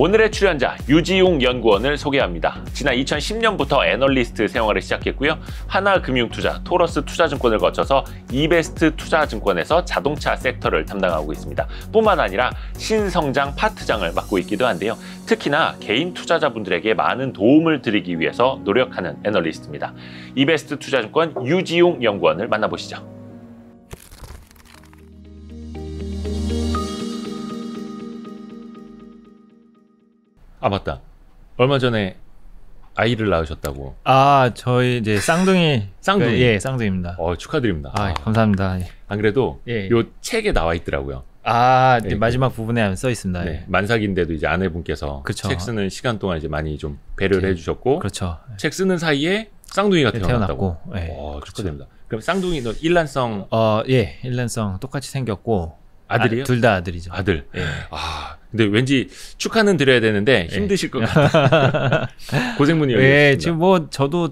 오늘의 출연자 유지용 연구원을 소개합니다. 지난 2010년부터 애널리스트 생활을 시작했고요. 하나금융투자, 토러스 투자증권을 거쳐서 이베스트 투자증권에서 자동차 섹터를 담당하고 있습니다. 뿐만 아니라 신성장 파트장을 맡고 있기도 한데요. 특히나 개인 투자자분들에게 많은 도움을 드리기 위해서 노력하는 애널리스트입니다. 이베스트 투자증권 유지용 연구원을 만나보시죠. 아 맞다. 얼마 전에 아이를 낳으셨다고. 아 저희 이제 쌍둥이 쌍둥이 예 쌍둥이입니다. 어 축하드립니다. 아, 아. 감사합니다. 예. 안 그래도 예, 예. 요 책에 나와 있더라고요. 아 예, 예, 마지막 부분에 써 있습니다. 네, 만삭인데도 이제 아내분께서 그쵸. 책 쓰는 시간 동안 이제 많이 좀 배려를 네. 해주셨고 그렇죠. 책 쓰는 사이에 쌍둥이가 네, 태어났다고. 네, 어, 그렇죠. 축하드립니다. 그렇죠. 그럼 쌍둥이도 일란성? 어, 예, 일란성 똑같이 생겼고 아들이요? 아, 둘다 아들이죠. 아들. 예. 아, 근데 왠지 축하는 드려야 되는데 예. 힘드실 것 같아요. 고생분이 여기 예, 지금 뭐 저도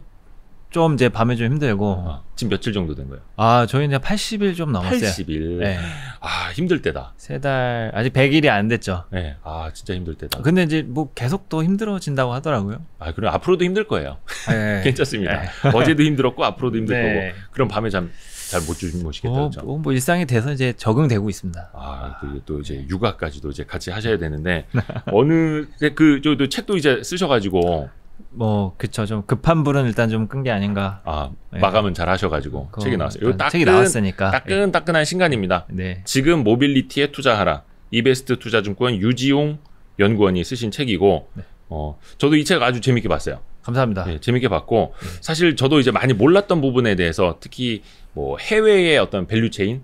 좀 이제 밤에 좀 힘들고 어, 지금 며칠 정도 된 거예요? 아저희 이제 80일 좀 넘었어요. 80일. 네. 예. 아 힘들 때다. 세 달 아직 100일이 안 됐죠. 네. 아 진짜 힘들 때다. 근데 이제 뭐 계속 또 힘들어진다고 하더라고요. 아 그럼 앞으로도 힘들 거예요. 네. 괜찮습니다. 네. 어제도 힘들었고 앞으로도 힘들 네. 거고 그럼 밤에 잠 잘못주것이겠다죠 뭐, 어, 뭐, 뭐 일상이 돼서 이제 적응되고 있습니다. 아 그리고 또 이제 네. 육아까지도 이제 같이 하셔야 되는데 네. 어느 네, 그저 책도 이제 쓰셔가지고 뭐 그쵸 좀 급한 불은 일단 좀 끈 게 아닌가. 아 네. 마감은 잘 하셔가지고 책이 나왔어요. 따끈, 책이 나왔으니까 따끈따끈한 예. 신간입니다. 네. 지금 모빌리티에 투자하라 이베스트 투자증권 유지용 연구원이 쓰신 책이고 네. 어 저도 이 책 아주 재밌게 봤어요. 감사합니다. 예, 재밌게 봤고 사실 저도 이제 많이 몰랐던 부분에 대해서 특히 뭐 해외의 어떤 밸류 체인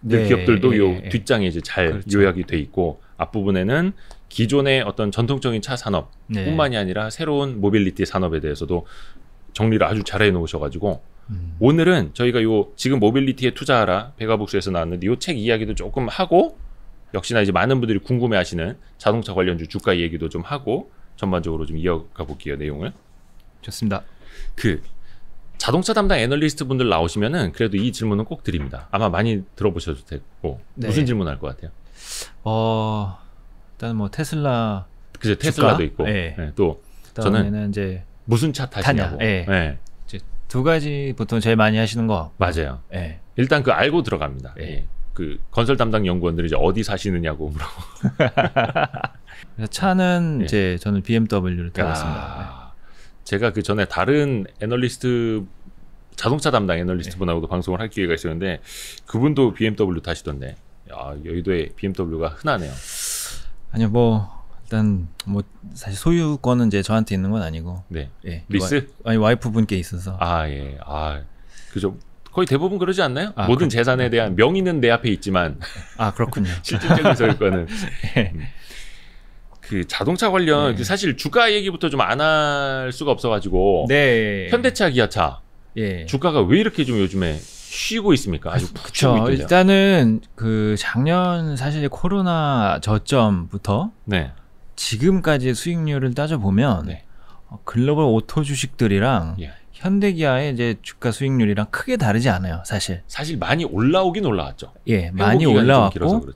그 네, 기업들도 예, 요 예. 뒷장에 이제 잘 그렇죠. 요약이 돼 있고 앞부분에는 기존의 어떤 전통적인 차 산업뿐만이 네. 아니라 새로운 모빌리티 산업에 대해서도 정리를 아주 잘 해놓으셔가지고 음. 오늘은 저희가 요 지금 모빌리티에 투자하라 배가북수에서 나왔는데 요책 이야기도 조금 하고 역시나 이제 많은 분들이 궁금해하시는 자동차 관련주 주가 얘기도 좀 하고 전반적으로 좀 이어가 볼게요 내용을 좋습니다. 그 자동차 담당 애널리스트 분들 나오시면은 그래도 이 질문은 꼭 드립니다. 아마 많이 들어보셔도 되고 네. 무슨 질문 할 것 같아요? 어 일단 뭐 테슬라 그제 테슬라도 있고 네. 네, 또 저는 이제 무슨 차타냐고 네. 예. 네. 이제 두 가지 보통 제일 많이 하시는 거 맞아요. 네. 일단 그 알고 들어갑니다. 네. 그 건설 담당 연구원들이 이제 어디 사시느냐고 물어보. 차는 이제 저는 BMW를 타고 있습니다. 아... 제가 그 전에 다른 애널리스트 자동차 담당 애널리스트 네. 분하고도 네. 방송을 할 기회가 있었는데 그분도 BMW 타시던데 야, 여의도에 BMW가 흔하네요. 아니요, 뭐 일단 뭐 사실 소유권은 이제 저한테 있는 건 아니고 네, 예, 그 리스 와, 아니 와이프 분께 있어서 아 예, 아 그죠. 거의 대부분 그러지 않나요? 아, 모든 그렇군요. 재산에 대한 명의는 내 앞에 있지만 아 그렇군요. 실질적인 소유권은 예. 음. 그 자동차 관련 네. 그 사실 주가 얘기부터 좀 안 할 수가 없어가지고 네. 현대차, 기아차 예. 주가가 왜 이렇게 좀 요즘에 쉬고 있습니까? 아주 그쵸. 일단은 그 작년 사실 코로나 저점부터 네. 지금까지의 수익률을 따져 보면 네. 어, 글로벌 오토 주식들이랑 예. 현대기아의 이제 주가 수익률이랑 크게 다르지 않아요, 사실. 사실 많이 올라오긴 올라왔죠. 예, 많이 올라왔고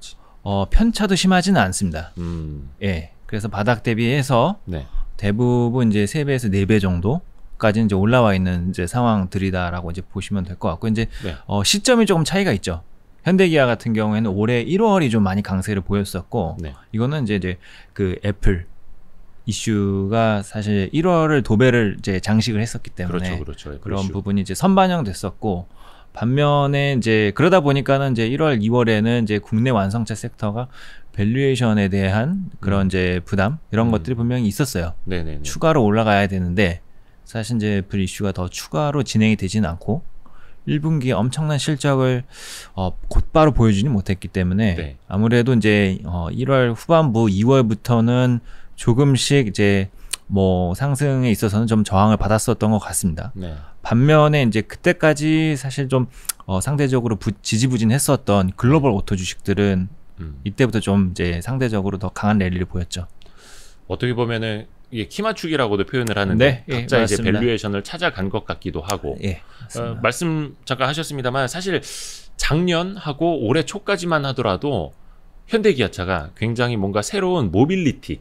어, 편차도 심하지는 않습니다. 음. 예. 그래서 바닥 대비해서 네. 대부분 이제 세배에서네 배 정도 까지 이제 올라와 있는 이제 상황들이다라고 이제 보시면 될 것 같고 이제 네. 어, 시점이 조금 차이가 있죠. 현대기아 같은 경우에는 올해 1월이 좀 많이 강세를 보였었고 네. 이거는 이제 이제 그 애플 이슈가 사실 1월을 도배를 이제 장식을 했었기 때문에 그렇죠, 그렇죠. 그런 이슈. 부분이 이제 선반영됐었고 반면에 이제 그러다 보니까는 이제 1월, 2월에는 이제 국내 완성차 섹터가 밸류에이션에 대한 그런 음. 이제 부담 이런 음. 것들이 분명히 있었어요. 네네네. 추가로 올라가야 되는데 사실 이제 불 이슈가 더 추가로 진행이 되지는 않고 1분기 에 엄청난 실적을 어, 곧바로 보여주지 못했기 때문에 네. 아무래도 이제 어, 1월 후반부 2월부터는 조금씩 이제 뭐 상승에 있어서는 좀 저항을 받았었던 것 같습니다. 네. 반면에 이제 그때까지 사실 좀 어, 상대적으로 부, 지지부진했었던 글로벌 오토 주식들은 음. 이때부터 좀 이제 상대적으로 더 강한 랠리를 보였죠. 어떻게 보면은 이게 키 맞추기라고도 표현을 하는데 네, 예, 각자 예, 이제 밸류에이션을 찾아간 것 같기도 하고 예, 어, 말씀 잠깐 하셨습니다만 사실 작년하고 올해 초까지만 하더라도 현대기아차가 굉장히 뭔가 새로운 모빌리티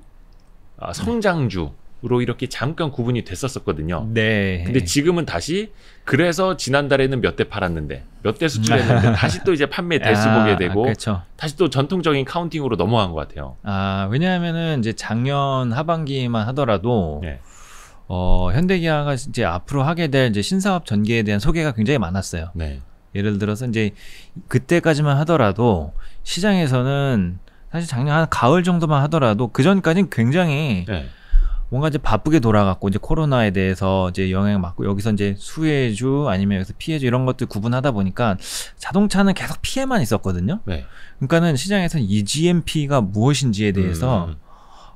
아, 성장주 네. 로 이렇게 잠깐 구분이 됐었었거든요. 네. 근데 지금은 다시 그래서 지난달에는 몇 대 팔았는데 몇 대 수출했는데 다시 또 이제 판매 아, 대수 아, 보게 되고 그렇 다시 또 전통적인 카운팅으로 넘어간 것 같아요. 아 왜냐하면은 이제 작년 하반기만 하더라도 네. 어, 현대기아가 이제 앞으로 하게 될 이제 신사업 전개에 대한 소개가 굉장히 많았어요. 네. 예를 들어서 이제 그때까지만 하더라도 시장에서는 사실 작년 한 가을 정도만 하더라도 그 전까지는 굉장히 네. 뭔가 이제 바쁘게 돌아갔고 이제 코로나에 대해서 이제 영향을 받고 여기서 이제 수혜주 아니면 여기서 피해주 이런 것들 구분하다 보니까 자동차는 계속 피해만 있었거든요. 네. 그러니까는 시장에서는 이 GMP가 무엇인지에 대해서 음, 음, 음.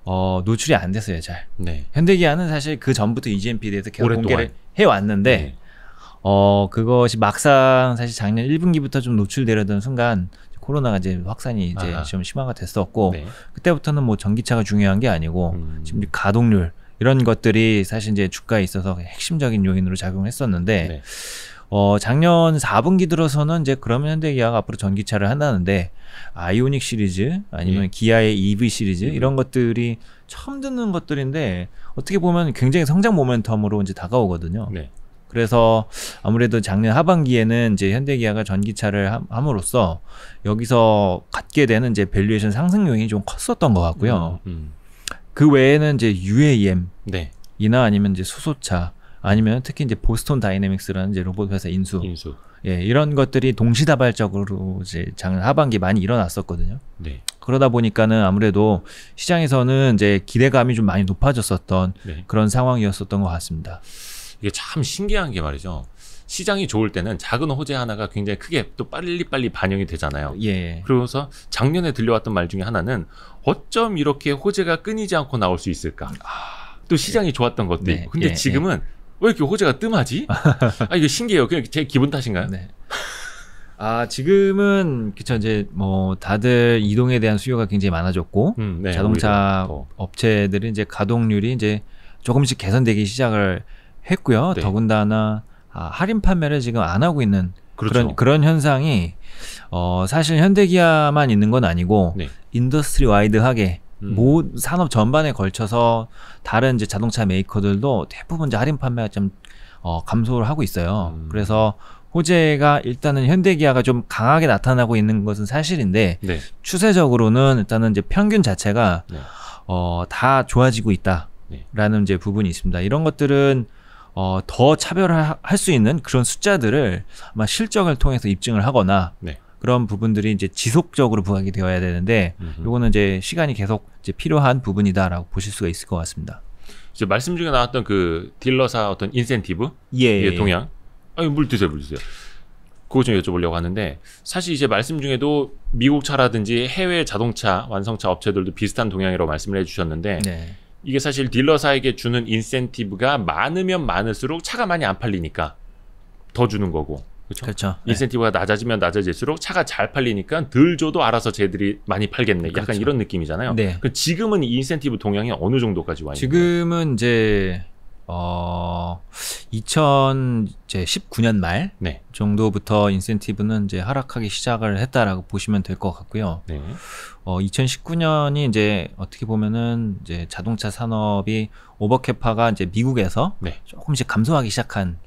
어, 노출이 안 됐어요, 잘. 네. 현대기아는 사실 그 전부터 이 GMP에 대해서 계속 공개를 해 왔는데 네. 어, 그것이 막상 사실 작년 1분기부터 좀 노출되려던 순간 코로나가 이제 확산이 이제 아하. 좀 심화가 됐었고 네. 그때부터는 뭐 전기차가 중요한 게 아니고 음. 지금 가동률 이런 것들이 사실 이제 주가에 있어서 핵심적인 요인으로 작용했었는데 네. 어, 작년 4분기 들어서는 이제 그러면 현대기아가 앞으로 전기차를 한다는데 아이오닉 시리즈 아니면 예. 기아의 EV 시리즈 음. 이런 것들이 처음 듣는 것들인데 어떻게 보면 굉장히 성장 모멘텀으로 이제 다가오거든요. 네. 그래서 아무래도 작년 하반기에는 이제 현대기아가 전기차를 함으로써 여기서 갖게 되는 이제 밸류에이션 상승 요인이 좀 컸었던 것 같고요. 음, 음. 그 외에는 이제 UAM 네. 이나 아니면 이제 수소차 아니면 특히 이제 보스톤 다이내믹스라는 이제 로봇 회사 인수, 인수. 예, 이런 것들이 동시다발적으로 이제 작년 하반기 많이 일어났었거든요. 네. 그러다 보니까는 아무래도 시장에서는 이제 기대감이 좀 많이 높아졌었던 네. 그런 상황이었었던 것 같습니다. 이게 참 신기한 게 말이죠. 시장이 좋을 때는 작은 호재 하나가 굉장히 크게 또 빨리빨리 반영이 되잖아요. 예. 그러면서 작년에 들려왔던 말 중에 하나는 어쩜 이렇게 호재가 끊이지 않고 나올 수 있을까? 아, 또 시장이 예. 좋았던 것도 네. 있고. 근데 예. 지금은 예. 왜 이렇게 호재가 뜸하지? 아, 이게 신기해요. 그냥 제 기분 탓인가요? 네. 아, 지금은 그쵸 이제 뭐 다들 이동에 대한 수요가 굉장히 많아졌고 음, 네. 자동차 업체들이 이제 가동률이 이제 조금씩 개선되기 시작을 했고요. 네. 더군다나 아, 할인 판매를 지금 안 하고 있는 그렇죠. 그런 그런 현상이 어, 사실 현대기아만 있는 건 아니고 네. 인더스트리 와이드하게 음. 모 산업 전반에 걸쳐서 다른 이제 자동차 메이커들도 대부분 이제 할인 판매가 좀 어, 감소를 하고 있어요. 음. 그래서 호재가 일단은 현대기아가 좀 강하게 나타나고 있는 것은 사실인데 네. 추세적으로는 일단은 이제 평균 자체가 네. 어, 다 좋아지고 있다라는 네. 이제 부분이 있습니다. 이런 것들은 어, 더 차별할 수 있는 그런 숫자들을 아마 실적을 통해서 입증을 하거나 네. 그런 부분들이 이제 지속적으로 부각이 되어야 되는데 요거는 이제 시간이 계속 이제 필요한 부분이다라고 보실 수가 있을 것 같습니다. 이제 말씀 중에 나왔던 그 딜러사 어떤 인센티브 예 예, 예, 예 동향 아니 물 드세요 물 드세요. 그거 좀 여쭤보려고 하는데 사실 이제 말씀 중에도 미국 차라든지 해외 자동차 완성차 업체들도 비슷한 동향이라고 말씀을 해주셨는데 네. 이게 사실 딜러사에게 주는 인센티브가 많으면 많을수록 차가 많이 안 팔리니까 더 주는 거고. 그렇죠. 인센티브가 네. 낮아지면 낮아질수록 차가 잘 팔리니까 덜 줘도 알아서 쟤들이 많이 팔겠네. 약간 그렇죠. 이런 느낌이잖아요. 네. 그 지금은 이 인센티브 동향이 어느 정도까지 와 있나요? 지금은 이제 어 2019년 말 네. 정도부터 인센티브는 이제 하락하기 시작을 했다라고 보시면 될 것 같고요. 네. 어, 2019년이 이제 어떻게 보면은 이제 자동차 산업이 오버캐파가 이제 미국에서 네. 조금씩 감소하기 시작한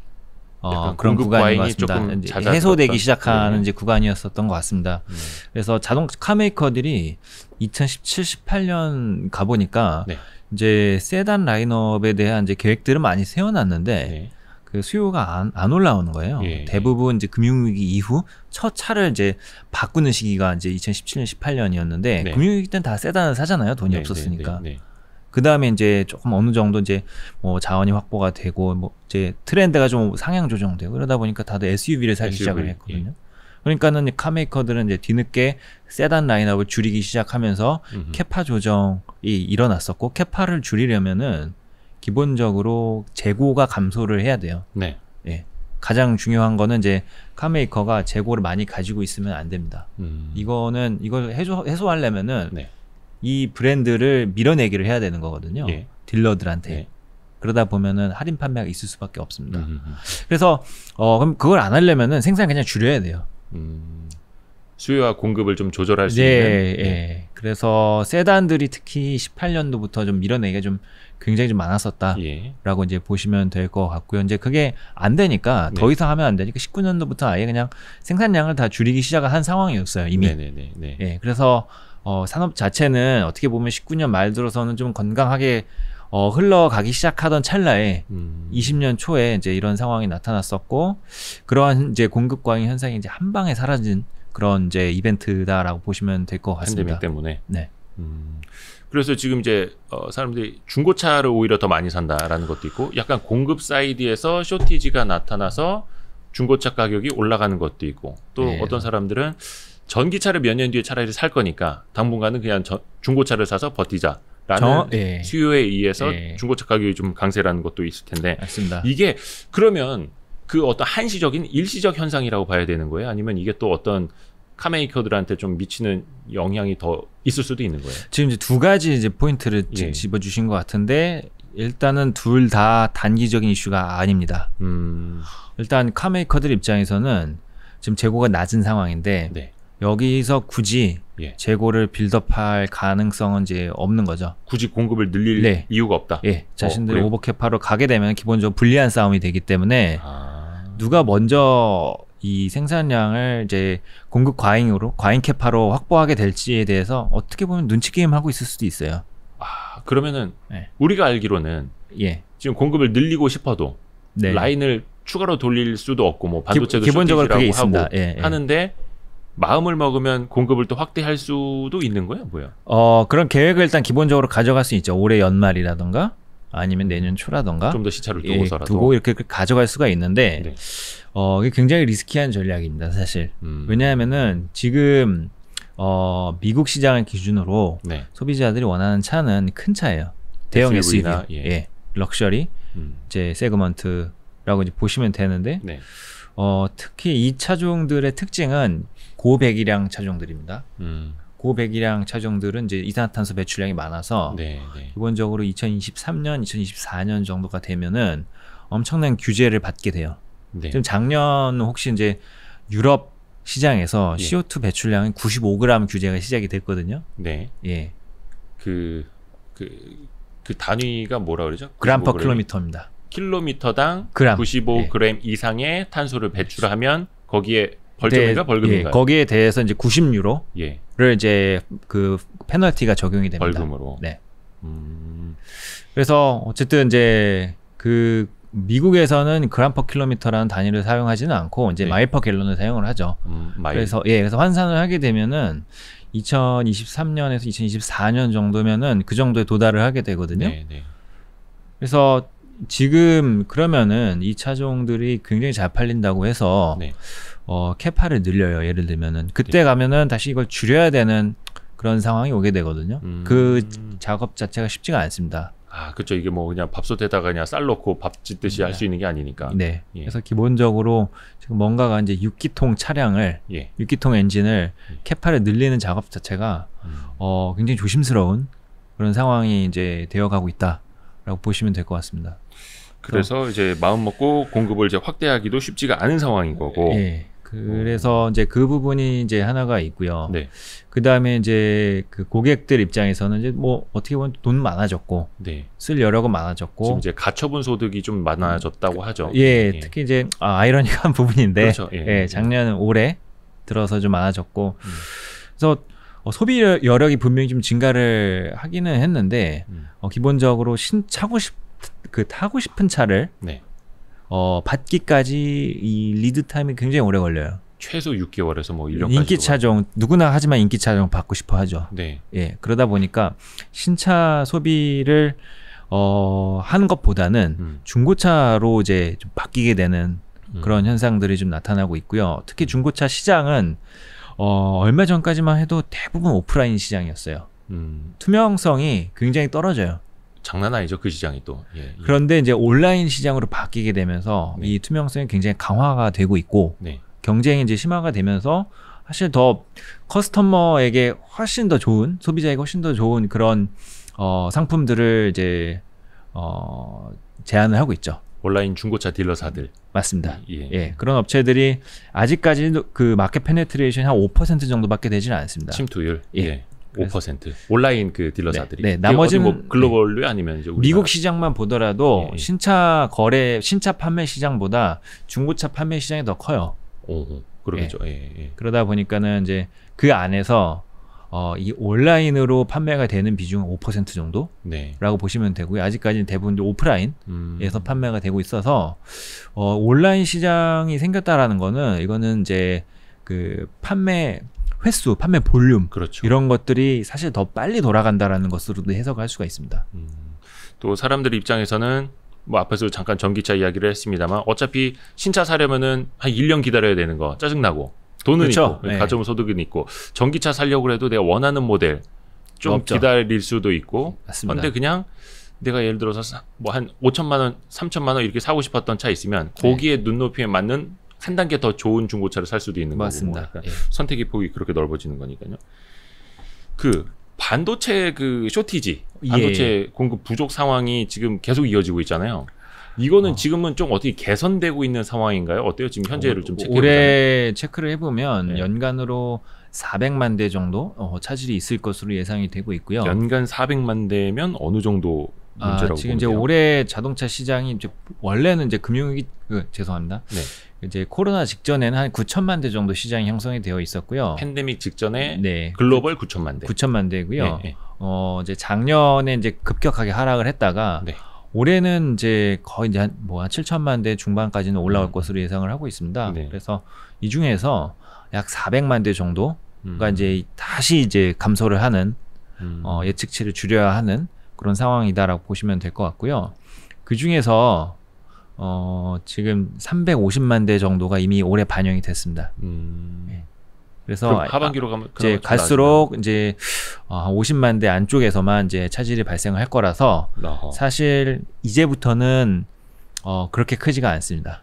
어, 그런 구간이것 같습니다. 해소되기 시작하는 네. 이제 구간이었었던 것 같습니다. 음. 네. 그래서 자동차 메이커들이 2017, 18년 가보니까 이제 세단 라인업에 대한 이제 계획들은 많이 세워놨는데 네. 그 수요가 안, 안 올라오는 거예요. 예. 대부분 이제 금융위기 이후 첫 차를 이제 바꾸는 시기가 이제 2017년, 18년이었는데 네. 금융위기 때는 다 세단을 사잖아요. 돈이 네, 없었으니까. 네, 네, 네. 그 다음에 이제 조금 어느 정도 이제 뭐 자원이 확보가 되고 뭐 이제 트렌드가 좀 상향 조정되고 그러다 보니까 다들 SUV를 사기 SUV, 시작을 했거든요. 예. 그러니까는 카메이커들은 이제 뒤늦게 세단 라인업을 줄이기 시작하면서 음흠. 캐파 조정이 일어났었고 캐파를 줄이려면은 기본적으로 재고가 감소를 해야 돼요. 네. 예. 가장 중요한 거는 이제 카메이커가 재고를 많이 가지고 있으면 안 됩니다. 음. 이거는 이걸 해소, 해소하려면은 네. 이 브랜드를 밀어내기를 해야 되는 거거든요. 예. 딜러들한테. 예. 그러다 보면은 할인 판매가 있을 수밖에 없습니다. 음흠. 음, 음. 그래서 어 그럼 그걸 안 하려면은 생산 그냥 줄여야 돼요. 음. 수요와 공급을 좀 조절할 수 네, 있는. 예. 네. 그래서 세단들이 특히 18년도부터 좀 밀어내기가 좀 굉장히 좀 많았었다라고 예. 이제 보시면 될 것 같고요. 이제 그게 안 되니까 네. 더 이상 하면 안 되니까 19년도부터 아예 그냥 생산량을 다 줄이기 시작한 상황이었어요. 이미. 네네네. 네, 네, 네. 예, 그래서 어, 산업 자체는 어떻게 보면 19년 말 들어서는 좀 건강하게 어, 흘러가기 시작하던 찰나에 음. 20년 초에 이제 이런 상황이 나타났었고 그러한 이제 공급 과잉 현상이 이제 한 방에 사라진 그런 이제 이벤트다라고 보시면 될 것 같습니다. 팬데믹 때문에. 네. 음. 그래서 지금 이제 어, 사람들이 중고차를 오히려 더 많이 산다라는 것도 있고 약간 공급 사이드에서 쇼티지가 나타나서 중고차 가격이 올라가는 것도 있고 또 네. 어떤 사람들은 전기차를 몇 년 뒤에 차라리 살 거니까 당분간은 그냥 저, 중고차를 사서 버티자. 라는 네. 예. 수요에 의해서 네. 중고차 가격이 좀 강세라는 것도 있을 텐데 맞습니다. 이게 그러면 그 어떤 한시적인 일시적 현상이라고 봐야 되는 거예요 아니면 이게 또 어떤 카메이커들한테 좀 미치는 영향이 더 있을 수도 있는 거예요. 지금 이제 두 가지 이제 포인트를 예. 집어주신 것 같은데 일단은 둘 다 단기적인 이슈가 아닙니다. 음. 일단 카메이커들 입장에서는 지금 재고가 낮은 상황인데 네. 여기서 굳이 예. 재고를 빌드업할 가능성은 이제 없는 거죠. 굳이 공급을 늘릴 네. 이유가 없다. 예, 자신들 어, 오버캡파로 가게 되면 기본적으로 불리한 싸움이 되기 때문에 아... 누가 먼저 이 생산량을 이제 공급 과잉으로 과잉 캐파로 확보하게 될지에 대해서 어떻게 보면 눈치 게임 하고 있을 수도 있어요. 아 그러면은 네. 우리가 알기로는 예. 지금 공급을 늘리고 싶어도 네. 라인을 추가로 돌릴 수도 없고 뭐 반도체도 기, 본적으로 그게 있습니다. 예, 예. 하는데 마음을 먹으면 공급을 또 확대할 수도 있는 거예요, 뭐야? 어 그런 계획을 일단 기본적으로 가져갈 수 있죠. 올해 연말이라던가 아니면 내년 초라던가 좀 더 시차를 예, 두고서라도 두고 이렇게 가져갈 수가 있는데 네. 어 이게 굉장히 리스키한 전략입니다 사실 음. 왜냐하면은 지금 어 미국 시장을 기준으로 네. 소비자들이 원하는 차는 큰 차예요 대형 SUV나 SUV 예. 예. 럭셔리 음. 이제 세그먼트라고 이제 보시면 되는데 네. 어 특히 이 차종들의 특징은 고배기량 차종들입니다 음. 고배기량 차종들은 이제 이산화탄소 배출량이 많아서 네, 네. 기본적으로 2023년, 2024년 정도가 되면은 엄청난 규제를 받게 돼요. 네. 지금 작년 혹시 이제 유럽 시장에서 예. CO2 배출량이 95g 규제가 시작이 됐거든요. 네. 예. 그, 그, 그 단위가 뭐라 그러죠? 그 그램 퍼 킬로미터입니다. 킬로미터당 그램. 95g 예. 이상의 탄소를 배출하면 거기에 벌점인가 네, 벌금인가? 예. 거기에 대해서 이제 90유로. 예. 를 이제 그 페널티가 적용이 됩니다. 벌금으로. 네. 음... 그래서 어쨌든 이제 그 미국에서는 그램 퍼 킬로미터라는 단위를 사용하지는 않고 이제 네. 마일 퍼 갤런을 사용을 하죠. 음, 그래서 예, 그래서 환산을 하게 되면은 2023년에서 2024년 정도면은 그 정도에 도달을 하게 되거든요. 네, 네. 그래서 지금 그러면은 이 차종들이 굉장히 잘 팔린다고 해서 네. 어, 캐파를 늘려요. 예를 들면은 그때 네. 가면은 다시 이걸 줄여야 되는 그런 상황이 오게 되거든요. 음. 그 작업 자체가 쉽지가 않습니다. 아, 그렇죠. 이게 뭐 그냥 밥솥에다가 그냥 쌀 넣고 밥 짓듯이 네. 할수 있는 게 아니니까. 네. 예. 그래서 기본적으로 지금 뭔가가 이제 6기통 차량을 예. 6기통 엔진을 예. 캐파를 늘리는 작업 자체가 음. 어, 굉장히 조심스러운 그런 상황이 이제 되어 가고 있다라고 보시면 될 것 같습니다. 그래서 이제 마음 먹고 공급을 이제 확대하기도 쉽지가 않은 상황인 거고. 예. 그래서 이제 그 부분이 이제 하나가 있고요. 네. 그 다음에 이제 그 고객들 입장에서는 이제 뭐 어떻게 보면 돈 많아졌고, 네. 쓸 여력은 많아졌고, 지금 이제 가처분 소득이 좀 많아졌다고 하죠. 예, 예. 특히 이제 아, 이러니한 부분인데, 그렇죠. 예. 예. 작년 올해 들어서 좀 많아졌고, 음. 그래서 어, 소비 여력이 분명히 좀 증가를 하기는 했는데, 음. 어, 기본적으로 신 차고 싶 그 타고 싶은 차를 네. 어, 받기까지 이 리드 타임이 굉장히 오래 걸려요. 최소 6개월에서 뭐 1년까지 인기 차종 누구나 하지만 인기 차종 받고 싶어 하죠. 네. 예. 그러다 보니까 신차 소비를 어, 하는 것보다는 음. 중고차로 이제 좀 바뀌게 되는 음. 그런 음. 현상들이 좀 나타나고 있고요. 특히 음. 중고차 시장은 어, 얼마 전까지만 해도 대부분 오프라인 시장이었어요. 음. 투명성이 굉장히 떨어져요. 장난 아니죠 그 시장이 또. 예, 예. 그런데 이제 온라인 시장으로 바뀌게 되면서 네. 이 투명성이 굉장히 강화가 되고 있고 네. 경쟁이 이제 심화가 되면서 사실 더 커스터머에게 훨씬 더 좋은 소비자에게 훨씬 더 좋은 그런 어, 상품들을 이제 어, 제안을 하고 있죠. 온라인 중고차 딜러사들. 맞습니다. 예. 예. 그런 업체들이 아직까지도 그 마켓 페네트레이션 이한 5% 정도밖에 되지는 않습니다. 침투율. 예. 예. 5% 온라인 그 딜러사들이. 네, 네. 나머지 뭐 글로벌로 네. 아니면 이제 미국 시장만 보더라도 예, 예. 신차 거래 신차 판매 시장보다 중고차 판매 시장이 더 커요. 오, 그러겠죠. 예. 예. 예. 그러다 보니까는 이제 그 안에서 어, 이 온라인으로 판매가 되는 비중은 5% 정도라고 네. 보시면 되고요. 아직까지는 대부분 오프라인에서 음. 판매가 되고 있어서 어, 온라인 시장이 생겼다라는 거는 이거는 이제 그 판매 횟수, 판매 볼륨 그렇죠. 이런 것들이 사실 더 빨리 돌아간다라는 것으로도 해석할 수가 있습니다. 음. 또 사람들 입장에서는 뭐 앞에서 잠깐 전기차 이야기를 했습니다만 어차피 신차 사려면은 한 1년 기다려야 되는 거 짜증나고 돈은 그렇죠. 있고 네. 가처분 소득은 있고 전기차 살려고 해도 내가 원하는 모델 좀 없죠. 기다릴 수도 있고 맞습데 그냥 내가 예를 들어서 뭐 한 5천만 원, 3천만 원 이렇게 사고 싶었던 차 있으면 네. 거기에 네. 눈높이에 맞는 한 단계 더 좋은 중고차를 살 수도 있는 맞습니다. 거고 뭐 예. 선택의 폭이 그렇게 넓어지는 거니까요. 그 반도체 그 쇼티지, 예. 반도체 예. 공급 부족 상황이 지금 계속 이어지고 있잖아요. 이거는 어. 지금은 좀 어떻게 개선되고 있는 상황인가요? 어때요? 지금 현재를 어, 좀 체크해 올해 체크를 해보면 네. 연간으로 400만 대 정도 어, 차질이 있을 것으로 예상이 되고 있고요. 연간 400만 대면 어느 정도 아, 문제라고 아, 지금 보면 이제 올해 자동차 시장이 이제 원래는 이제 금융위기 그, 죄송합니다. 네. 이제 코로나 직전에는 한 9천만 대 정도 시장이 형성이 되어 있었고요. 팬데믹 직전에 네. 글로벌 9천만 대. 9천만 대고요. 네, 네. 어, 이제 작년에 이제 급격하게 하락을 했다가 네. 올해는 이제 거의 이제 뭐한 7천만 뭐 대 중반까지는 올라올 음. 것으로 예상을 하고 있습니다. 네. 그래서 이 중에서 약 400만 대 정도가 음. 이제 다시 이제 감소를 하는 음. 어, 예측치를 줄여야 하는 그런 상황이다라고 보시면 될 것 같고요. 그 중에서 어, 지금 350만 대 정도가 이미 올해 반영이 됐습니다. 음... 네. 그래서 하반기로 아, 가면 이제 갈수록 이제 어, 아, 50만 대 안쪽에서만 이제 차질이 발생할 을 거라서 어허. 사실 이제부터는 어, 그렇게 크지가 않습니다.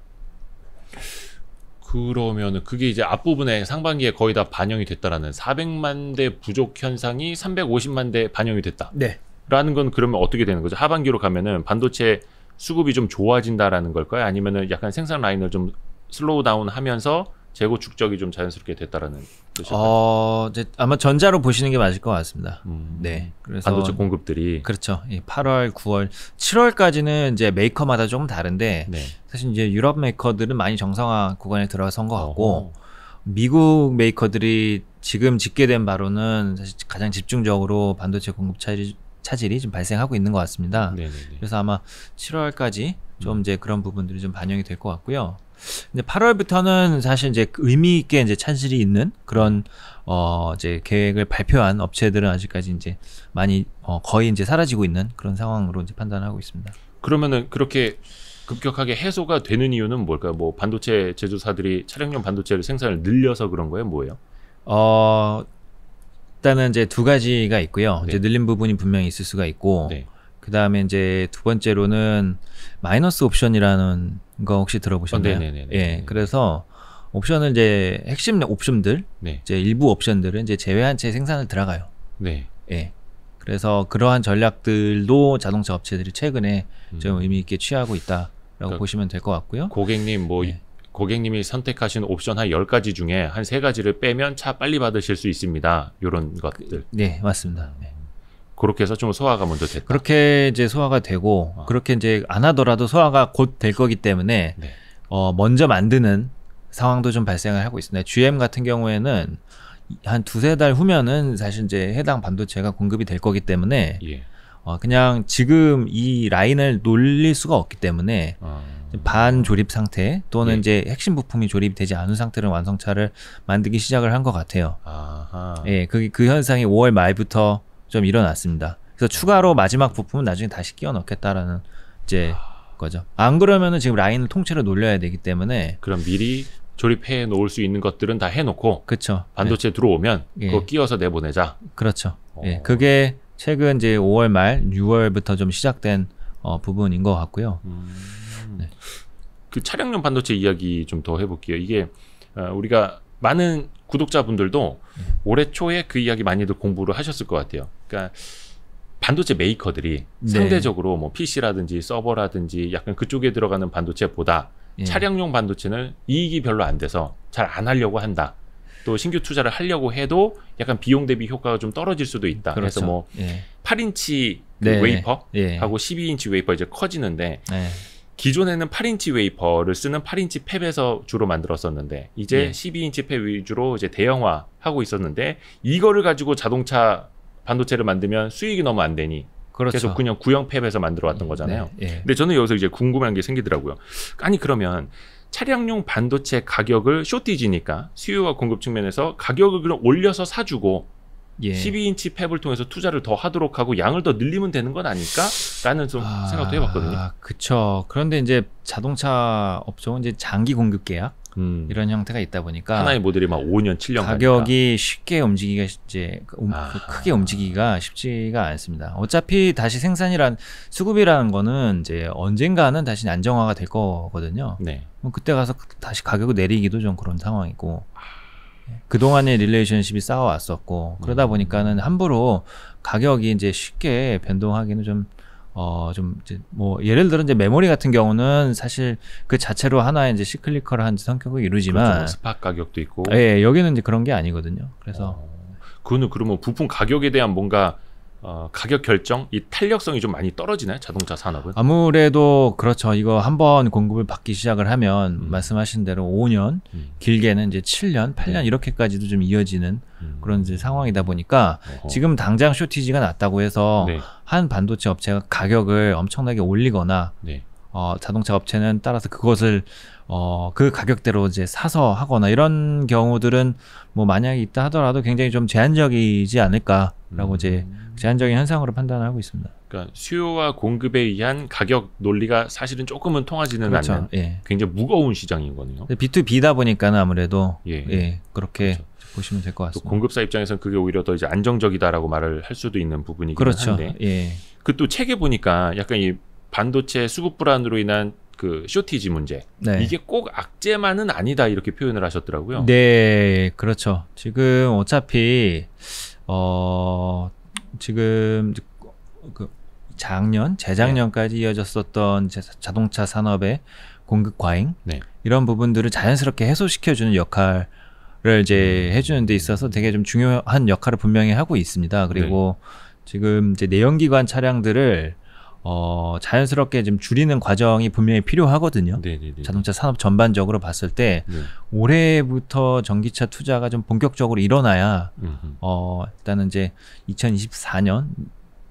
그러면은 그게 이제 앞부분에 상반기에 거의 다 반영이 됐다라는 400만 대 부족 현상이 350만 대 반영이 됐다. 네. 라는 건 그러면 어떻게 되는 거죠? 하반기로 가면은 반도체 수급이 좀 좋아진다라는 걸까요? 아니면은 약간 생산 라인을 좀 슬로우 다운 하면서 재고 축적이 좀 자연스럽게 됐다라는 뜻일까요? 어, 이제 아마 전자로 보시는 게 맞을 것 같습니다. 음. 네. 그래서 반도체 공급들이 그렇죠. 예, 8월, 9월, 7월까지는 이제 메이커마다 조금 다른데 네. 사실 이제 유럽 메이커들은 많이 정상화 구간에 들어선 것 같고 어허. 미국 메이커들이 지금 집계된 바로는 사실 가장 집중적으로 반도체 공급 차질이 차질이 좀 발생하고 있는 것 같습니다. 네네네. 그래서 아마 7월까지 좀 음. 이제 그런 부분들이 좀 반영이 될 것 같고요. 이제 8월부터는 사실 이제 의미 있게 이제 차질이 있는 그런 어 이제 계획을 발표한 업체들은 아직까지 이제 많이 어 거의 이제 사라지고 있는 그런 상황으로 이제 판단하고 있습니다. 그러면은 그렇게 급격하게 해소가 되는 이유는 뭘까요? 뭐 반도체 제조사들이 차량용 반도체를 생산을 늘려서 그런 거예요, 뭐예요? 어 일단은 이제 두 가지가 있고요. 네. 이제 늘린 부분이 분명히 있을 수가 있고 네. 그 다음에 이제 두 번째로는 마이너스 옵션이라는 거 혹시 들어보셨나요? 어, 네네네 예, 그래서 옵션은 이제 핵심 옵션들, 네. 이제 일부 옵션들은 이제 제외한 채 생산을 들어가요. 네. 예. 그래서 그러한 전략들도 자동차 업체들이 최근에 음. 좀 의미 있게 취하고 있다라고 그러니까 보시면 될 것 같고요. 고객님 뭐 예. 고객님이 선택하신 옵션 한 10가지 중에 한 3가지를 빼면 차 빨리 받으실 수 있습니다. 요런 것들. 그, 네, 맞습니다. 네. 그렇게 해서 좀 소화가 먼저 됐다. 그렇게 이제 소화가 되고 어. 그렇게 이제 안 하더라도 소화가 곧 될 거기 때문에 네. 어, 먼저 만드는 상황도 좀 발생을 하고 있습니다. GM 같은 경우에는 한 두세 달 후면은 사실 이제 해당 반도체가 공급이 될 거기 때문에 예. 어, 그냥 지금 이 라인을 놀릴 수가 없기 때문에 어. 반조립 상태 또는 예. 이제 핵심 부품이 조립되지 않은 상태로 완성차를 만들기 시작을 한 것 같아요. 아하. 예, 그, 그 현상이 5월 말부터 좀 일어났습니다. 그래서 추가로 마지막 부품은 나중에 다시 끼워 넣겠다라는 이제 아. 거죠. 안 그러면은 지금 라인을 통째로 놀려야 되기 때문에 그럼 미리 조립해 놓을 수 있는 것들은 다 해놓고 그쵸 반도체 네. 예. 들어오면 그거 끼워서 내보내자. 그렇죠. 어. 예, 그게 최근 이제 5월 말 6월부터 좀 시작된 어, 부분인 것 같고요. 음. 네. 그 차량용 반도체 이야기 좀 더 해볼게요. 이게 어, 우리가 많은 구독자분들도 올해 초에 그 이야기 많이들 공부를 하셨을 것 같아요. 그러니까 반도체 메이커들이 네. 상대적으로 뭐 PC라든지 서버라든지 약간 그쪽에 들어가는 반도체보다 예. 차량용 반도체는 이익이 별로 안 돼서 잘 안 하려고 한다. 또 신규 투자를 하려고 해도 약간 비용 대비 효과가 좀 떨어질 수도 있다. 그렇죠. 그래서 뭐 예. 8인치 그 네. 웨이퍼하고 예. 12인치 웨이퍼 이제 커지는데 네. 기존에는 8인치 웨이퍼를 쓰는 8인치 팹에서 주로 만들었었는데 이제 예. 12인치 팹 위주로 이제 대형화 하고 있었는데 이거를 가지고 자동차 반도체를 만들면 수익이 너무 안 되니 그렇죠. 계속 그냥 구형 팹에서 만들어 왔던 음, 거잖아요. 네. 예. 근데 저는 여기서 이제 궁금한 게 생기더라고요. 아니 그러면 차량용 반도체 가격을 쇼티지니까 수요와 공급 측면에서 가격을 그럼 올려서 사주고 예. 12인치 팹을 통해서 투자를 더 하도록 하고 양을 더 늘리면 되는 건 아닐까라는 좀 아, 생각도 해봤거든요. 아, 그쵸 그런데 이제 자동차 업종은 이제 장기 공급 계약 음. 이런 형태가 있다 보니까 하나의 모델이 막 5년, 7년 가격이 가니까. 쉽게 움직이기가 이제 음, 그 아. 크게 움직이기가 쉽지가 않습니다. 어차피 다시 생산이란 수급이라는 거는 이제 언젠가는 다시 안정화가 될 거거든요. 네. 그때 가서 다시 가격을 내리기도 좀 그런 상황이고. 아. 그동안의 릴레이션십이 쌓아왔었고 그러다 보니까는 함부로 가격이 이제 쉽게 변동하기는 좀 어, 좀, 이제, 뭐, 예를 들어, 이제, 메모리 같은 경우는 사실 그 자체로 하나의 이제 시클리컬한 성격을 이루지만. 그렇죠. 뭐 스팟 가격도 있고. 예, 여기는 이제 그런 게 아니거든요. 그래서. 어, 그는 그러면 부품 가격에 대한 뭔가 어, 가격 결정 이 탄력성이 좀 많이 떨어지나요 자동차 산업은? 아무래도 그렇죠. 이거 한번 공급을 받기 시작을 하면 음. 말씀하신 대로 5년 음. 길게는 이제 7년, 8년 음. 이렇게까지도 좀 이어지는 음. 그런 이제 상황이다 보니까 어허. 지금 당장 쇼티지가 났다고 해서 네. 한 반도체 업체가 가격을 엄청나게 올리거나 네. 어, 자동차 업체는 따라서 그것을 어, 그 가격대로 이제 사서 하거나 이런 경우들은 뭐 만약에 있다 하더라도 굉장히 좀 제한적이지 않을까라고 음. 이제 제한적인 현상으로 판단하고 있습니다. 그러니까 수요와 공급에 의한 가격 논리가 사실은 조금은 통하지는 그렇죠. 않는 예. 굉장히 무거운 시장인 거네요. B2B다 보니까는 아무래도 예, 예 그렇게 그렇죠. 보시면 될 것 같습니다. 공급사 입장에서는 그게 오히려 더 이제 안정적이다라고 말을 할 수도 있는 부분이긴 그렇죠. 한데 예. 그 또 책에 보니까 약간 이 반도체 수급 불안으로 인한 그 쇼티지 문제 네. 이게 꼭 악재만은 아니다 이렇게 표현을 하셨더라고요. 네, 그렇죠. 지금 어차피 어 지금 그 작년 재작년까지 네. 이어졌었던 자동차 산업의 공급 과잉 네. 이런 부분들을 자연스럽게 해소시켜주는 역할을 이제 음. 해주는 데 있어서 되게 좀 중요한 역할을 분명히 하고 있습니다. 그리고 네. 지금 이제 내연기관 차량들을 어, 자연스럽게 좀 줄이는 과정이 분명히 필요하거든요. 네네네. 네, 네. 자동차 산업 전반적으로 봤을 때 네. 올해부터 전기차 투자가 좀 본격적으로 일어나야 어, 일단은 이제 2024년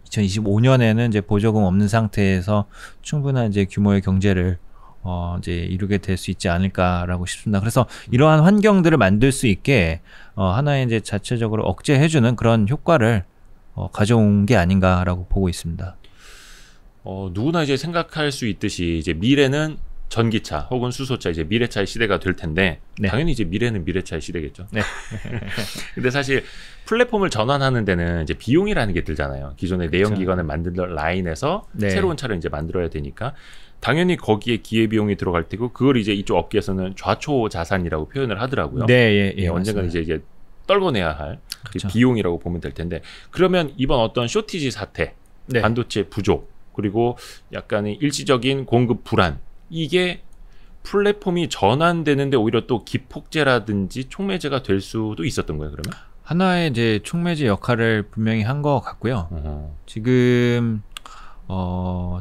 2025년에는 이제 보조금 없는 상태에서 충분한 이제 규모의 경제를 어, 이제 이루게 될 수 있지 않을까라고 싶습니다. 그래서 음. 이러한 환경들을 만들 수 있게 어, 하나의 이제 자체적으로 억제해주는 그런 효과를 어, 가져온 게 아닌가라고 보고 있습니다. 어, 누구나 이제 생각할 수 있듯이 이제 미래는 전기차 혹은 수소차 이제 미래차의 시대가 될 텐데 네. 당연히 이제 미래는 미래차의 시대겠죠. 네. 근데 사실 플랫폼을 전환하는 데는 이제 비용이라는 게 들잖아요. 기존의 그렇죠. 내연기관을 만든 라인에서 네. 새로운 차를 이제 만들어야 되니까 당연히 거기에 기회 비용이 들어갈 테고 그걸 이제 이쪽 업계에서는 좌초 자산이라고 표현을 하더라고요. 네, 예, 예, 예 언젠가 이제 이제 떨궈내야 할 그렇죠. 비용이라고 보면 될 텐데 그러면 이번 어떤 쇼티지 사태, 네. 반도체 부족 그리고 약간의 일시적인 공급 불안 이게 플랫폼이 전환되는데 오히려 또 기폭제라든지 촉매제가 될 수도 있었던 거예요 그러면 하나의 이제 촉매제 역할을 분명히 한 것 같고요 어. 지금 어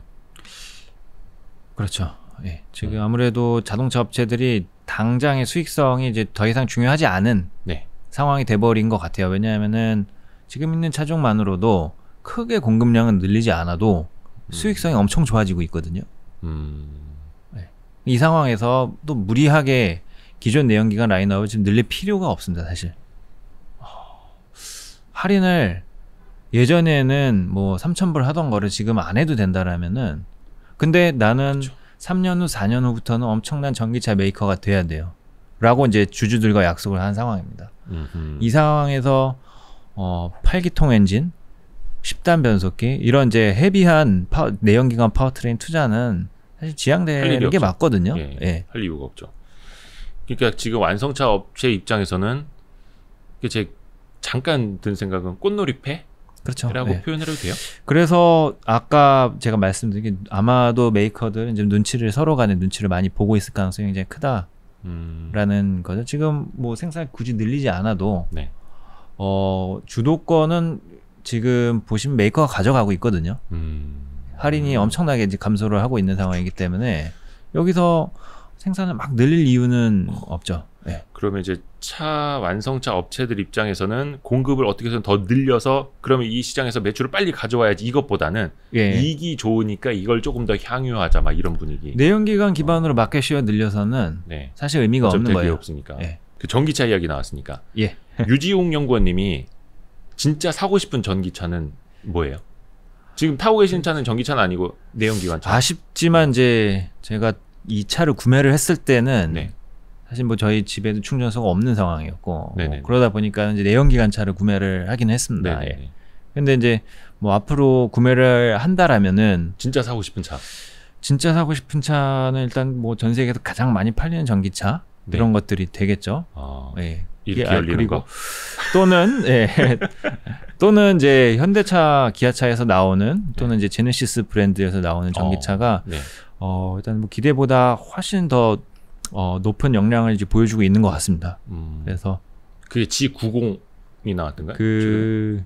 그렇죠 예 지금 음. 아무래도 자동차 업체들이 당장의 수익성이 이제 더 이상 중요하지 않은 네. 상황이 돼버린 것 같아요 왜냐하면은 지금 있는 차종만으로도 크게 공급량은 늘리지 않아도 음. 수익성이 엄청 좋아지고 있거든요. 음. 네. 이 상황에서 또 무리하게 기존 내연기관 라인업을 지금 늘릴 필요가 없습니다, 사실. 할인을 예전에는 뭐3천불 하던 거를 지금 안 해도 된다라면은 근데 나는 그렇죠. 3년 후, 4년 후부터는 엄청난 전기차 메이커가 돼야 돼요. 라고 이제 주주들과 약속을 한 상황입니다. 음흠. 이 상황에서 어, 8기통 엔진, 10단 변속기 이런 이제 헤비한 파, 내연기관 파워트레인 투자는 사실 지향되는게 맞거든요. 예, 예. 할 이유가 없죠. 그러니까 지금 완성차 업체 입장에서는 제 잠깐 든 생각은 꽃놀이패 그렇죠. 라고 네. 표현을 해도 돼요? 그래서 아까 제가 말씀드린 게 아마도 메이커들은 지금 눈치를 서로 간에 눈치를 많이 보고 있을 가능성이 굉장히 크다라는 음. 거죠. 지금 뭐 생산 굳이 늘리지 않아도 네. 어, 주도권은 지금 보시면 메이커가 가져가고 있거든요. 음. 할인이 엄청나게 이제 감소를 하고 있는 상황이기 때문에 여기서 생산을 막 늘릴 이유는 없죠. 네. 그러면 이제 차 완성차 업체들 입장에서는 공급을 어떻게 해서든 더 늘려서 그러면 이 시장에서 매출을 빨리 가져와야지 이것보다는 예. 이익이 좋으니까 이걸 조금 더 향유하자 막 이런 분위기. 내연기관 기반으로 어. 마켓쉐어 늘려서는 네. 사실 의미가 없는 거예요. 없으니까. 예. 그 전기차 이야기 나왔으니까. 예. 유지용 연구원님이 진짜 사고 싶은 전기차는 뭐예요? 지금 타고 계신 차는 전기차는 아니고 내연기관 차. 아쉽지만 이제 제가 이 차를 구매를 했을 때는 네. 사실 뭐 저희 집에도 충전소가 없는 상황이었고 뭐 네, 네, 네. 그러다 보니까 이제 내연기관 차를 구매를 하긴 했습니다. 예. 근데 이제 뭐 앞으로 구매를 한다라면은 진짜 사고 싶은 차. 진짜 사고 싶은 차는 일단 뭐 전 세계에서 가장 많이 팔리는 전기차. 네. 이런 것들이 되겠죠. 아, 예. 이렇게 아, 열리는 그리고 거? 또는 예. 또는 이제 현대차, 기아차에서 나오는 네. 또는 이제 제네시스 브랜드에서 나오는 전기차가 어, 네. 어 일단 뭐 기대보다 훨씬 더 어, 높은 역량을 이제 보여주고 있는 것 같습니다. 음. 그래서 그게 G90이 나왔던가요? 그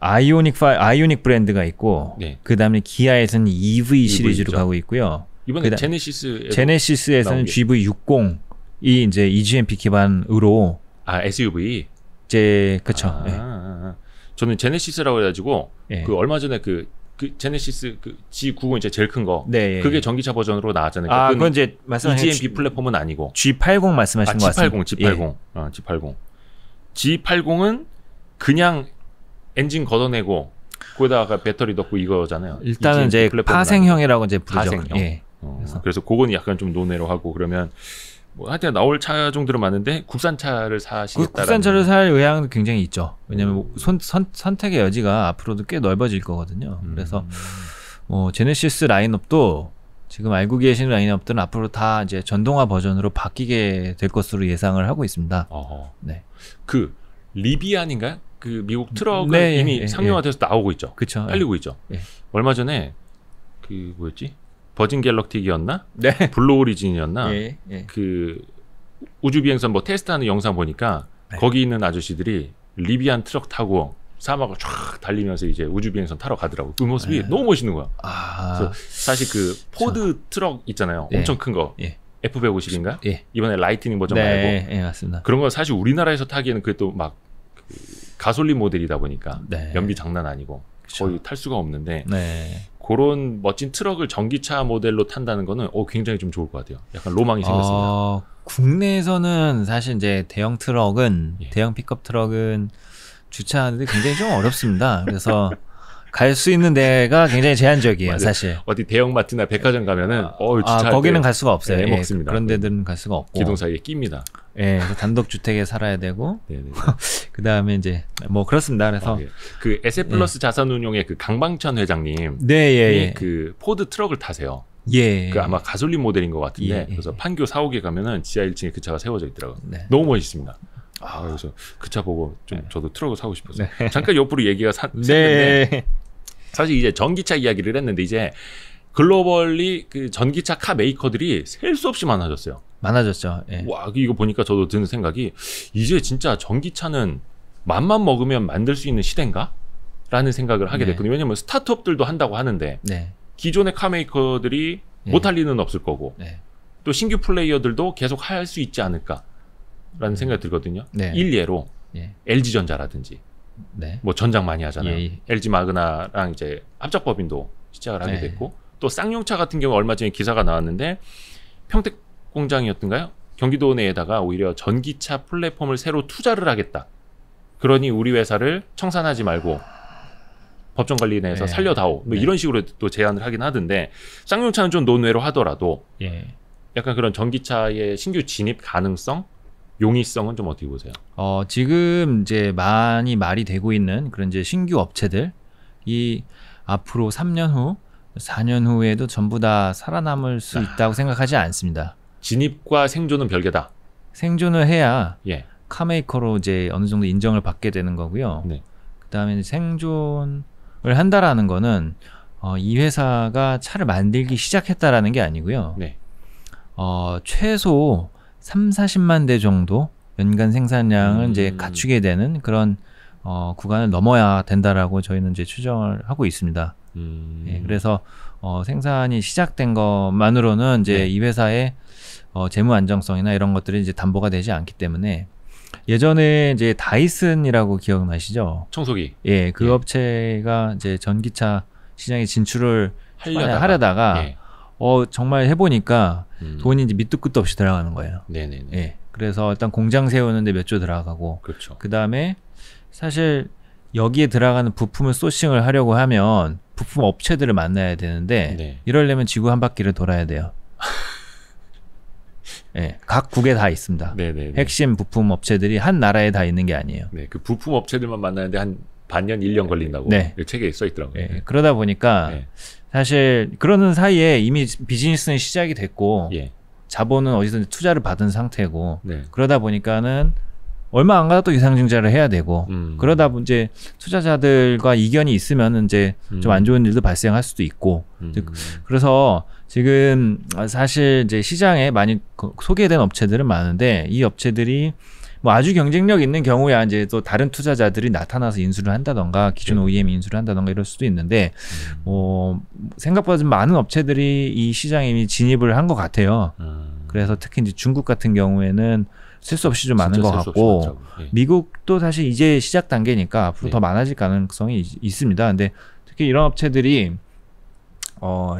아이오닉 파 아이오닉 브랜드가 있고 네. 그 다음에 기아에서는 EV, e, e 시리즈로 있죠. 가고 있고요. 이번에 그 제네시스 제네시스에서는 GV60 이 이제 EGMP 기반으로 아 SUV 이제 그쵸. 아, 예. 아, 아. 저는 제네시스라고 해가지고 예. 그 얼마 전에 그, 그 제네시스 그 G90 이제 제일 큰 거. 네. 예, 그게 예. 전기차 버전으로 나왔잖아요. 아, 그러니까 그건 이제 그 말씀하 EGMP G, 플랫폼은 아니고 G80 말씀하신 아, 거 같습니다. G80, G80, 예. 어, G80. G80은 그냥 엔진 걷어내고 거기다가 배터리 넣고 이거잖아요. 일단은 e 이제 파생형이라고 이제 부르죠. 파생형. 예. 어, 그래서, 그래서 그건 약간 좀 논외로 하고 그러면 뭐 하여튼 나올 차 종들은 많은데 국산차를 사시겠다. 국산차를 살 의향도 굉장히 있죠. 왜냐면 음. 손, 선, 선택의 여지가 앞으로도 꽤 넓어질 거거든요. 음. 그래서 뭐 제네시스 라인업도 지금 알고 계신 라인업들은 앞으로 다 이제 전동화 버전으로 바뀌게 될 것으로 예상을 하고 있습니다. 어허. 네. 그 리비안인가요? 그 미국 음, 트럭은 네, 이미 예, 상용화돼서 예. 예. 나오고 있죠. 그쵸. 예. 팔리고 예. 있죠. 얼마 전에 그 뭐였지? 버진 갤럭틱이었나? 네. 블루 오리진이었나? 예, 예. 그 우주 비행선 뭐 테스트하는 영상 보니까 네. 거기 있는 아저씨들이 리비안 트럭 타고 사막을 쫙 달리면서 이제 우주 비행선 타러 가더라고. 그 모습이 네. 너무 멋있는 거야. 아... 그래서 사실 그 포드 저... 트럭 있잖아요. 예. 엄청 큰 거. 예. F150인가? 예. 이번에 라이트닝 버전 네, 말고. 예, 맞습니다. 그런 건 사실 우리나라에서 타기에는 그게 또막 그 가솔린 모델이다 보니까 네. 연비 장난 아니고 거의 탈 수가 없는데 네. 그런 멋진 트럭을 전기차 모델로 탄다는 거는 어, 굉장히 좀 좋을 것 같아요. 약간 로망이 생겼습니다. 어, 국내에서는 사실 이제 대형 트럭은 예. 대형 픽업 트럭은 주차하는데 굉장히 좀 어렵습니다. 그래서 갈수 있는 데가 굉장히 제한적이에요, 사실. 어디 대형마트나 백화점 가면은 아, 어, 주차 아, 거기는 갈 수가 없어요. 네, 예, 먹습니다. 그런 데들은 갈 수가 없고. 기둥 사이에 낍니다. 예, 단독 주택에 살아야 되고. 네, 네, 그 다음에 이제 뭐 그렇습니다. 그래서 아, 예. 그 에세 플러스 예. 자산운용의 그 강방천 회장님, 네, 예, 예. 그 포드 트럭을 타세요. 예. 그 아마 가솔린 모델인 것 같은데 예, 예. 그래서 판교 4호에 가면은 지하 1층에 그 차가 세워져 있더라고요. 네. 너무 멋있습니다. 아, 그래서 그 차 보고 좀 네. 저도 트럭을 사고 싶었어요. 네. 잠깐 옆으로 얘기가 사, 샜는데 네. 사실 이제 전기차 이야기를 했는데 이제 글로벌리 그 전기차 카 메이커들이 셀 수 없이 많아졌어요. 많아졌죠. 예. 와 이거 보니까 저도 드는 생각이 이제 진짜 전기차는 맛만 먹으면 만들 수 있는 시대인가? 라는 생각을 하게 네. 됐거든요. 왜냐면 스타트업들도 한다고 하는데 네. 기존의 카 메이커들이 네. 못할 리는 없을 거고 또 신규 플레이어들도 계속 할 수 있지 않을까. 라는 생각이 들거든요. 네. 일례로 예. LG 전자라든지 네. 뭐 전장 많이 하잖아요. 예. LG 예. 마그나랑 이제 합작법인도 시작을 하게 예. 됐고 또 쌍용차 같은 경우 얼마 전에 기사가 나왔는데 평택 공장이었던가요? 경기도 내에다가 오히려 전기차 플랫폼을 새로 투자를 하겠다. 그러니 우리 회사를 청산하지 말고 법정 관리 내에서 네. 살려다오. 뭐 네. 이런 식으로 또 제안을 하긴 하던데 쌍용차는 좀 논외로 하더라도 예. 약간 그런 전기차의 신규 진입 가능성 용이성은 좀 어떻게 보세요? 어, 지금 이제 많이 말이 되고 있는 그런 이제 신규 업체들 이 앞으로 3년 후, 4년 후에도 전부 다 살아남을 수 아. 있다고 생각하지 않습니다. 진입과 생존은 별개다. 생존을 해야 예. 카메이커로 이제 어느 정도 인정을 받게 되는 거고요. 네. 그다음에 생존을 한다라는 거는 어, 이 회사가 차를 만들기 시작했다라는 게 아니고요. 네. 어, 최소 3, 40만 대 정도 연간 생산량을 음. 이제 갖추게 되는 그런 어, 구간을 넘어야 된다라고 저희는 이제 추정을 하고 있습니다. 음. 예, 그래서 어, 생산이 시작된 것만으로는 이제 네. 이 회사의 어, 재무 안정성이나 이런 것들이 이제 담보가 되지 않기 때문에 예전에 이제 다이슨이라고 기억나시죠? 청소기. 예, 그 예. 업체가 이제 전기차 시장에 진출을 하려다가, 하려다가 예. 어 정말 해보니까 음. 돈이 이제 밑도 끝도 없이 들어가는 거예요. 네네네. 예. 그래서 일단 공장 세우는데 몇 조 들어가고, 그렇죠. 그 다음에 사실 여기에 들어가는 부품을 소싱을 하려고 하면 부품 업체들을 만나야 되는데 네. 이럴려면 지구 한 바퀴를 돌아야 돼요. 네, 각 국에 다 있습니다. 네네네. 핵심 부품 업체들이 한 나라에 다 있는 게 아니에요. 네, 그 부품 업체들만 만나는데 한 반년 1년 걸린다고 네. 책에 써 있더라고요. 예, 예. 그러다 보니까 예. 사실 그러는 사이에 이미 비즈니스는 시작이 됐고 예. 자본은 어디서 투자를 받은 상태고 네. 그러다 보니까,는 얼마 안 가도 유상증자를 해야 되고 음. 그러다 보 이제 투자자들과 이견이 있으면 이제 음. 좀안 좋은 일도 발생할 수도 있고 음. 그래서 지금 사실 이제 시장에 많이 소개된 업체들은 많은데 이 업체들이 뭐 아주 경쟁력 있는 경우야 이제 또 다른 투자자들이 나타나서 인수를 한다던가 기존 네. OEM 인수를 한다던가 이럴 수도 있는데 음. 뭐 생각보다 좀 많은 업체들이 이 시장에 이미 진입을 한 것 같아요. 음. 그래서 특히 이제 중국 같은 경우에는 쓸 수 없이 좀 많은 것 같고 네. 미국도 사실 이제 시작 단계니까 앞으로 네. 더 많아질 가능성이 있, 습니다 근데 특히 이런 업체들이 어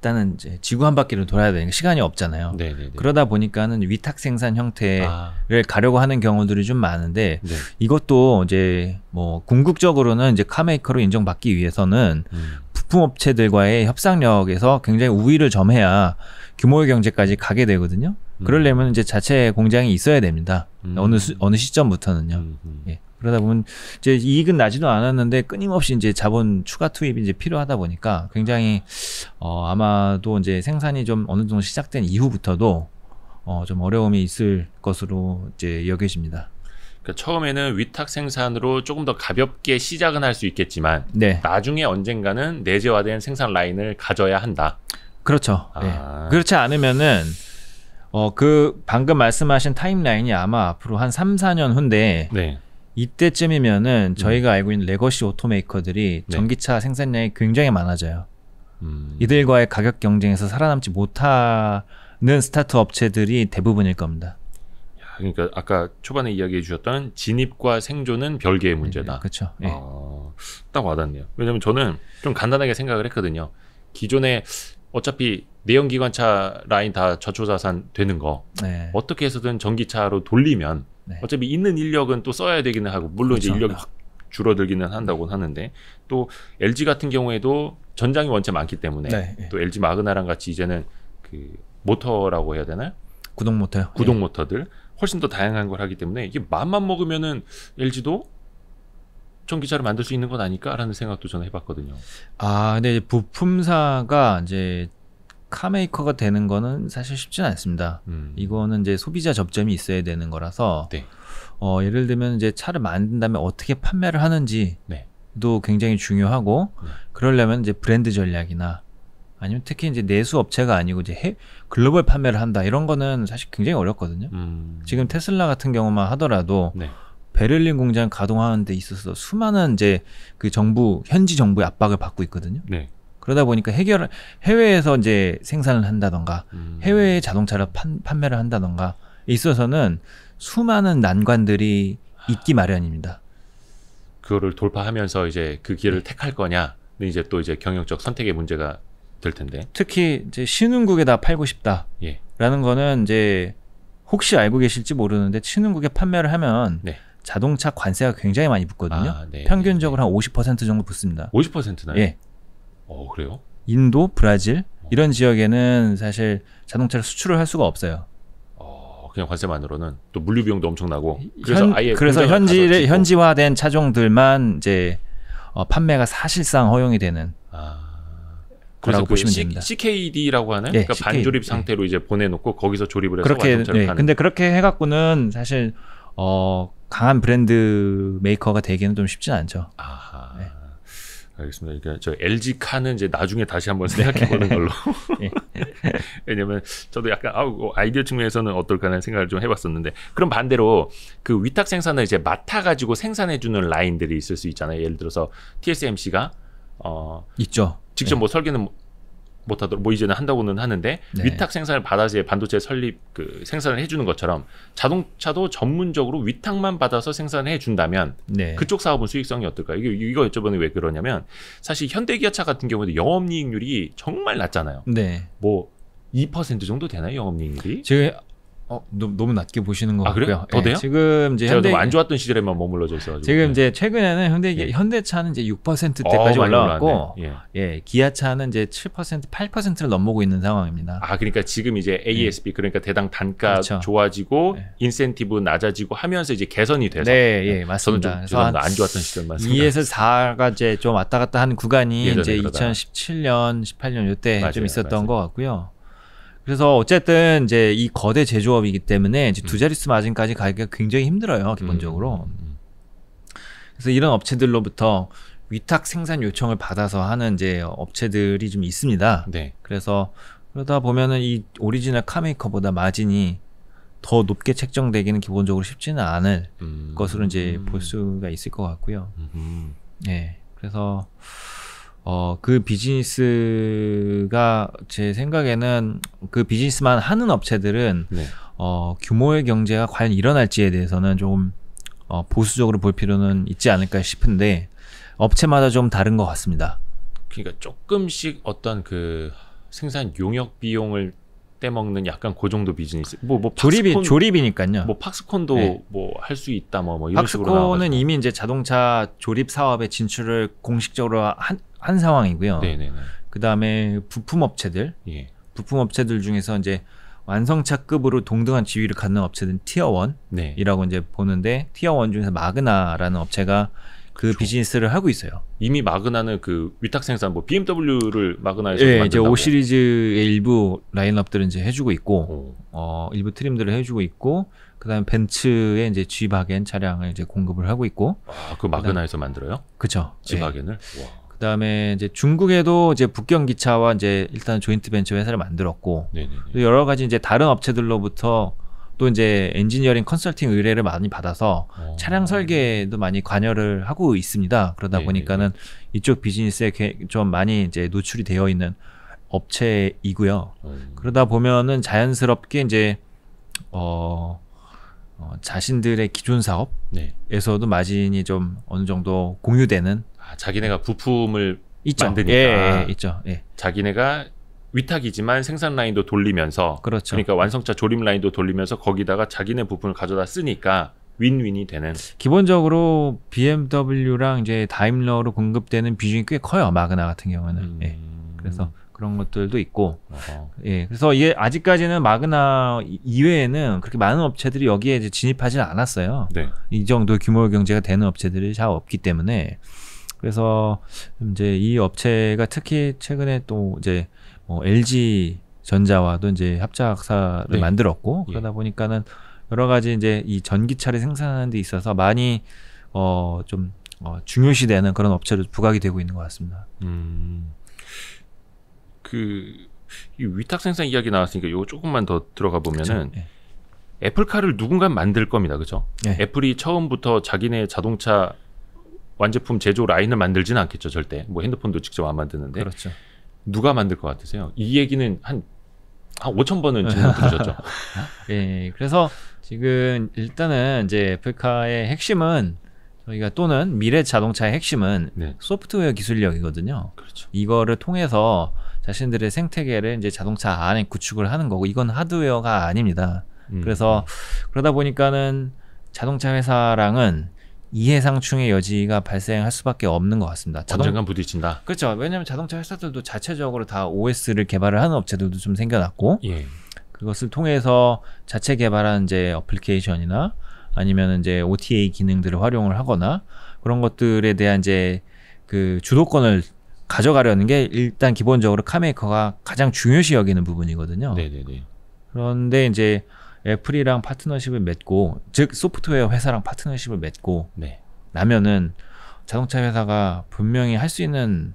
일단은 이제 지구 한 바퀴를 돌아야 되니까 시간이 없잖아요. 네네네. 네, 네. 그러다 보니까는 위탁 생산 형태를 아. 가려고 하는 경우들이 좀 많은데 네. 이것도 이제 뭐 궁극적으로는 이제 카메이커로 인정받기 위해서는 음. 부품업체들과의 협상력에서 굉장히 우위를 점해야 규모의 경제까지 가게 되거든요. 음. 그러려면 이제 자체 공장이 있어야 됩니다. 음. 어느 수, 어느 시점부터는요. 음, 음. 예. 그러다 보면 이제 이익은 나지도 않았는데 끊임없이 이제 자본 추가 투입이 이제 필요하다 보니까 굉장히 어 아마도 이제 생산이 좀 어느 정도 시작된 이후부터도 어 좀 어려움이 있을 것으로 이제 여겨집니다. 그러니까 처음에는 위탁 생산으로 조금 더 가볍게 시작은 할 수 있겠지만 네. 나중에 언젠가는 내재화된 생산 라인을 가져야 한다. 그렇죠. 아. 네. 그렇지 않으면은 어 그 방금 말씀하신 타임라인이 아마 앞으로 한 3, 4년 후인데 네. 이때쯤이면은 음. 저희가 알고 있는 레거시 오토메이커들이 네. 전기차 생산량이 굉장히 많아져요. 음. 이들과의 가격 경쟁에서 살아남지 못하는 스타트 업체들이 대부분일 겁니다. 야, 그러니까 아까 초반에 이야기해 주셨던 진입과 생존은 별개의 네, 문제다. 네, 그렇죠. 네. 어, 딱 와닿네요. 왜냐면 저는 좀 간단하게 생각을 했거든요. 기존에 어차피 내연기관차 라인 다 저초자산 되는 거 네. 어떻게 해서든 전기차로 돌리면 네. 어차피 있는 인력은 또 써야 되기는 하고 물론 그렇죠. 이제 인력이 확 줄어들기는 한다고 하는데 또 LG 같은 경우에도 전장이 원체 많기 때문에 네. 네. 또 LG 마그나랑 같이 이제는 그 모터라고 해야 되나 구동 모터요. 네. 구동 예. 모터들 훨씬 더 다양한 걸 하기 때문에 이게 맘만 먹으면은 LG도 전기차를 만들 수 있는 건 아닐까라는 생각도 저는 해봤거든요. 아, 근데 이제 부품사가 이제 카메이커가 되는 거는 사실 쉽지는 않습니다. 음. 이거는 이제 소비자 접점이 있어야 되는 거라서 네. 어, 예를 들면 이제 차를 만든 다음에 어떻게 판매를 하는지도 네. 굉장히 중요하고 네. 그러려면 이제 브랜드 전략이나 아니면 특히 이제 내수 업체가 아니고 이제 해, 글로벌 판매를 한다 이런 거는 사실 굉장히 어렵거든요. 음. 지금 테슬라 같은 경우만 하더라도 네. 베를린 공장 가동하는 데 있어서 수많은 이제 그 정부 현지 정부의 압박을 받고 있거든요. 네. 그러다 보니까 해결 해외에서 이제 생산을 한다던가 음. 해외에 자동차를 판, 판매를 한다던가 있어서는 수많은 난관들이 있기 마련입니다. 그거를 돌파하면서 이제 그 길을 네. 택할 거냐? 네, 이제 또 이제 경영적 선택의 문제가 될 텐데. 특히 이제 신흥국에다 팔고 싶다. 예. 라는 거는 이제 혹시 알고 계실지 모르는데 신흥국에 판매를 하면 네. 자동차 관세가 굉장히 많이 붙거든요. 아, 네, 네 평균적으로 한 50% 정도 붙습니다. 50%나요? 예. 어, 그래요? 인도, 브라질 어. 이런 지역에는 사실 자동차를 수출을 할 수가 없어요. 어, 그냥 관세만으로는 또 물류 비용도 엄청나고 그래서 현, 아예 그래서 현지 현지화된 차종들만 이제 어, 판매가 사실상 허용이 되는 아. 그래서 그 보시면 됩니다. CKD라고 하는 네, 그러니까 CKD. 반조립 네. 상태로 네. 이제 보내놓고 거기서 조립을 해서 그렇게, 자동차를 네. 파는. 근데 그렇게 해갖고는 사실 어, 강한 브랜드 메이커가 되기는 좀 쉽진 않죠. 아. 알겠습니다. 그러니까 저 LG 칸은 이제 나중에 다시 한번 네. 생각해 보는 걸로. 예. 왜냐면 저도 약간 아우 뭐 아이디어 측면에서는 어떨까라는 생각을 좀 해봤었는데 그럼 반대로 그 위탁 생산을 이제 맡아 가지고 생산해 주는 라인들이 있을 수 있잖아요. 예를 들어서 TSMC가 어 있죠. 직접 예. 뭐 설계는 뭐 못하도록 뭐 이제는 한다고는 하는데 네. 위탁 생산을 받아서 반도체 설립 그 생산을 해주는 것처럼 자동차도 전문적으로 위탁만 받아서 생산해 을 준다면 네. 그쪽 사업은 수익성이 어떨까? 이게 이거 여쭤보는 왜 그러냐면 사실 현대기아차 같은 경우도 영업이익률이 정말 낮잖아요. 네. 뭐2% 정도 되나요 영업이익률이? 제가 어, 너, 너무 낮게 보시는 것 아, 그래? 같고요. 더 예, 돼요? 예, 지금 이제 현대 너무 안 좋았던 시절에만 머물러져 있어가지고 지금 이제 최근에는 현대 예. 현대차는 이제 6%대까지 어, 올라왔고 예. 올 예, 기아차는 이제 7% 8%를 넘보고 있는 상황입니다. 아 그러니까 지금 이제 예. ASP 그러니까 대당 단가 그렇죠. 좋아지고 인센티브 낮아지고 하면서 이제 개선이 돼서 네, 예, 맞습니다. 저는 좀죄송안 좋았던 시절만 2에서 4가 이제 좀 왔다 갔다 한 구간이 이제 그러다가. 2017년 18년 이때 좀 있었던 맞아요. 것 같고요. 그래서 어쨌든 이제 이 거대 제조업이기 때문에 두 음. 자릿수 마진까지 가기가 굉장히 힘들어요 음. 기본적으로. 음, 그래서 이런 업체들로부터 위탁 생산 요청을 받아서 하는 이제 업체들이 좀 있습니다. 네. 그래서 그러다 보면은 이 오리지널 카메이커보다 마진이 더 높게 책정되기는 기본적으로 쉽지는 않을 음. 것으로 이제 볼 수가 있을 것 같고요. 음. 네. 그래서 어, 그 비즈니스가 제 생각에는 그 비즈니스만 하는 업체들은 네. 어, 규모의 경제가 과연 일어날지에 대해서는 조금 어, 보수적으로 볼 필요는 있지 않을까 싶은데 업체마다 좀 다른 것 같습니다. 그러니까 조금씩 어떤 그 생산 용역 비용을 떼먹는 약간 그 정도 비즈니스. 뭐, 뭐 조립이 조립이니까요. 뭐 팍스콘도 네. 뭐할 수 있다 뭐, 뭐 이런 팍스콘은 식으로 팍스콘은 이미 이제 자동차 조립 사업에 진출을 공식적으로 한한 상황이고요. 그 다음에 부품업체들, 예. 부품업체들 중에서 이제 완성차급으로 동등한 지위를 갖는 업체는 티어 1이라고 이제 보는데 티어 1 중에서 마그나라는 업체가 그 그렇죠. 비즈니스를 하고 있어요. 이미 마그나는 그 위탁 생산 뭐 BMW를 마그나에서 예, 이제 5 시리즈의 일부 라인업들은 이제 해주고 있고 어 일부 트림들을 해주고 있고 그다음에 벤츠의 이제 G 바겐 차량을 이제 공급을 하고 있고 아그 마그나에서 만들어요? 그죠. G 바겐을 예. 그다음에 이제 중국에도 이제 북경 기차와 이제 일단 조인트 벤처 회사를 만들었고 또 여러 가지 이제 다른 업체들로부터 또 이제 엔지니어링 컨설팅 의뢰를 많이 받아서 오. 어. 차량 설계도 많이 관여를 하고 있습니다. 그러다 네네네. 보니까는 이쪽 비즈니스에 좀 많이 이제 노출이 되어 있는 업체이고요. 음. 그러다 보면은 자연스럽게 이제 어, 어 자신들의 기존 사업에서도 네. 마진이 좀 어느 정도 공유되는 자기네가 부품을 있죠. 만드니까 예, 예, 예, 있죠. 예. 자기네가 위탁이지만 생산 라인도 돌리면서 그렇죠. 그러니까 완성차 조립 라인도 돌리면서 거기다가 자기네 부품을 가져다 쓰니까 윈윈이 되는. 기본적으로 BMW랑 이제 다임러로 공급되는 비중이 꽤 커요. 마그나 같은 경우는. 예. 음... 예. 그래서 그런 것들도 있고. 어허. 예. 그래서 이게 아직까지는 마그나 이외에는 그렇게 많은 업체들이 여기에 진입하지 않았어요. 네. 이 정도 규모 경제가 되는 업체들이 잘 없기 때문에. 그래서 이제 이 업체가 특히 최근에 또 이제 뭐 LG 전자와도 이제 합작사를 네. 만들었고 예. 그러다 보니까는 여러 가지 이제 이 전기차를 생산하는 데 있어서 많이 어좀 어, 중요시되는 그런 업체로 부각이 되고 있는 것 같습니다. 음. 그이 위탁 생산 이야기 나왔으니까 이거 조금만 더 들어가 보면은 예. 애플카를 누군가 만들 겁니다. 그죠? 예. 애플이 처음부터 자기네 자동차 완제품 제조 라인을 만들지는 않겠죠 절대 뭐 핸드폰도 직접 안 만드는데 그렇죠. 누가 만들 것 같으세요? 이 얘기는 한, 한 5천 번은 질문 드리셨죠. 예, 그래서 지금 일단은 이제 애플카의 핵심은 저희가 또는 미래 자동차의 핵심은 네. 소프트웨어 기술력이거든요. 그렇죠. 이거를 통해서 자신들의 생태계를 이제 자동차 안에 구축을 하는 거고 이건 하드웨어가 아닙니다. 음. 그래서 그러다 보니까는 자동차 회사랑은 이해상충의 여지가 발생할 수밖에 없는 것 같습니다. 자동... 언젠간 부딪힌다. 그렇죠. 왜냐하면 자동차 회사들도 자체적으로 다 OS를 개발을 하는 업체들도 좀 생겨났고 예. 그것을 통해서 자체 개발한 이제 어플리케이션이나 아니면 이제 OTA 기능들을 활용을 하거나 그런 것들에 대한 이제 그 주도권을 가져가려는 게 일단 기본적으로 카메이커가 가장 중요시 여기는 부분이거든요. 네네네. 그런데 이제 애플이랑 파트너십을 맺고 즉 소프트웨어 회사랑 파트너십을 맺고 네. 나면은 자동차 회사가 분명히 할 수 있는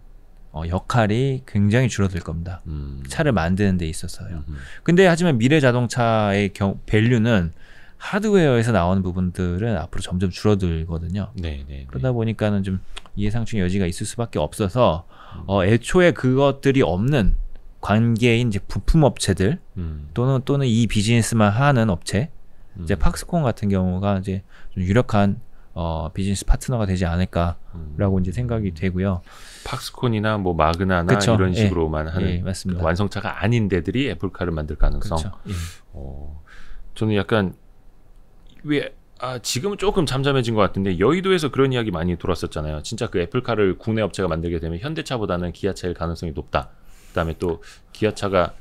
어, 역할이 굉장히 줄어들 겁니다. 음. 차를 만드는 데 있어서요. 음. 근데 하지만 미래 자동차의 경, 밸류는 하드웨어에서 나오는 부분들은 앞으로 점점 줄어들거든요. 네, 네, 네. 그러다 보니까는 좀 이해상충의 여지가 있을 수밖에 없어서 음. 어, 애초에 그것들이 없는 관계인 이제 부품 업체들 음. 또는 또는 이 비즈니스만 하는 업체 음. 이제 팍스콘 같은 경우가 이제 좀 유력한 어, 비즈니스 파트너가 되지 않을까라고 음. 이제 생각이 되고요. 팍스콘이나 뭐 마그나나 그쵸? 이런 예. 식으로만 예. 하는 예, 맞습니다. 그 완성차가 아닌 데들이 애플카를 만들 가능성. 예. 어, 저는 약간 왜 아, 지금은 조금 잠잠해진 것 같은데 여의도에서 그런 이야기 많이 돌았었잖아요. 진짜 그 애플카를 국내 업체가 만들게 되면 현대차보다는 기아차일 가능성이 높다. 그다음에 또 기아차가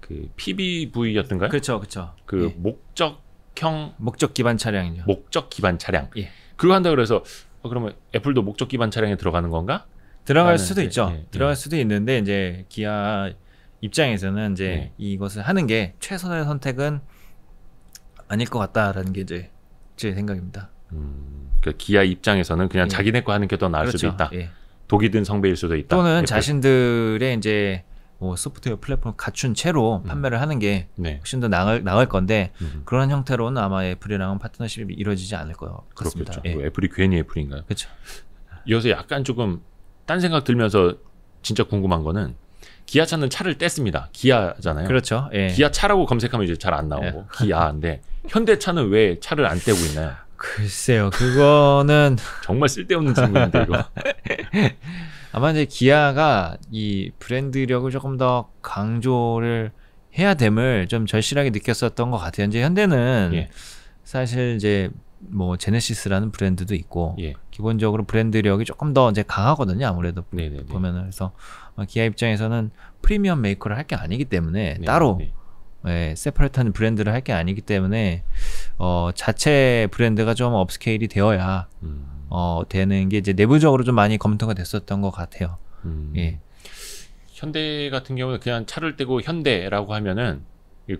그 PBV였던가요? 그렇죠, 그렇죠. 그 예. 목적형 목적 기반 차량이죠. 목적 기반 차량. 예. 그거 한다 그래서 어, 그러면 애플도 목적 기반 차량에 들어가는 건가? 들어갈 수도 이제, 네, 있죠. 예, 들어갈 수도 있는데 이제 기아 입장에서는 이제 이것을 하는 게 최선의 선택은 아닐 것 같다라는 게 이제 제 생각입니다. 음, 그러니까 기아 입장에서는 그냥 예. 자기네 거 하는 게 더 나을 그렇죠. 수도 있다. 예. 독이 든 성배일 수도 있다. 또는 애플. 자신들의 이제 뭐 소프트웨어 플랫폼 갖춘 채로 음. 판매를 하는 게 네. 훨씬 더 나을, 나을 건데 음흠. 그런 형태로는 아마 애플이랑은 파트너십이 이루어지지 않을 것같습 그렇겠죠. 예. 뭐 애플이 괜히 애플인가요? 그렇죠. 이어서 약간 조금 딴 생각 들면서 진짜 궁금한 거는 기아차는 차를 뗐습니다. 기아잖아요. 그렇죠. 예. 기아차라고 검색하면 이제 잘 안 나오고 예. 기아인데 현대차는 왜 차를 안 떼고 있나요? 글쎄요, 그거는 정말 쓸데없는 질문인데 이거. 아마 이제 기아가 이 브랜드력을 조금 더 강조를 해야 됨을 좀 절실하게 느꼈었던 것 같아요. 이제 현대는 예. 사실 이제 뭐 제네시스라는 브랜드도 있고 예. 기본적으로 브랜드력이 조금 더 이제 강하거든요. 아무래도 네네네. 보면은 그래서 기아 입장에서는 프리미엄 메이커를 할 게 아니기 때문에 네네 따로 네. 예, 세퍼레이트한 브랜드를 할 게 아니기 때문에 어 자체 브랜드가 좀 업스케일이 되어야 음. 어, 되는 게 이제 내부적으로 좀 많이 검토가 됐었던 것 같아요. 음. 예. 현대 같은 경우는 그냥 차를 떼고 현대라고 하면은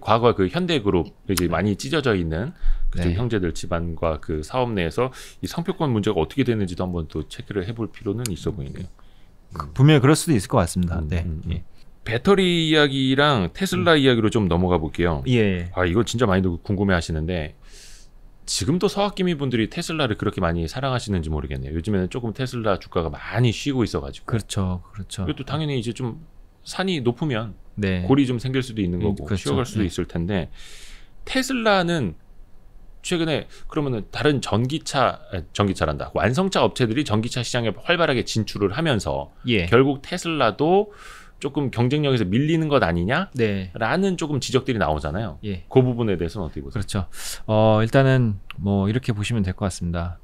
과거 그 현대그룹 이제 많이 찢어져 있는 그 네. 형제들 집안과 그 사업 내에서 이 상표권 문제가 어떻게 되는지도 한번 또 체크를 해볼 필요는 있어 보이네요. 그, 분명히 그럴 수도 있을 것 같습니다. 음, 네. 음, 음. 예. 배터리 이야기랑 테슬라 음. 이야기로 좀 넘어가 볼게요. 예. 아 이거 진짜 많이들 궁금해하시는데 지금도 서학기미 분들이 테슬라를 그렇게 많이 사랑하시는지 모르겠네요. 요즘에는 조금 테슬라 주가가 많이 쉬고 있어가지고. 그렇죠, 그렇죠. 그리고 또 당연히 이제 좀 산이 높으면 네. 골이 좀 생길 수도 있는 음, 거고 그렇죠. 쉬어갈 수도 네. 있을 텐데 테슬라는 최근에 그러면은 다른 전기차 전기차란다 완성차 업체들이 전기차 시장에 활발하게 진출을 하면서 예. 결국 테슬라도 조금 경쟁력에서 밀리는 것 아니냐라는 네. 조금 지적들이 나오잖아요. 예. 그 부분에 대해서는 어떻게 보세요? 그렇죠. 어, 일단은 뭐 이렇게 보시면 될 것 같습니다.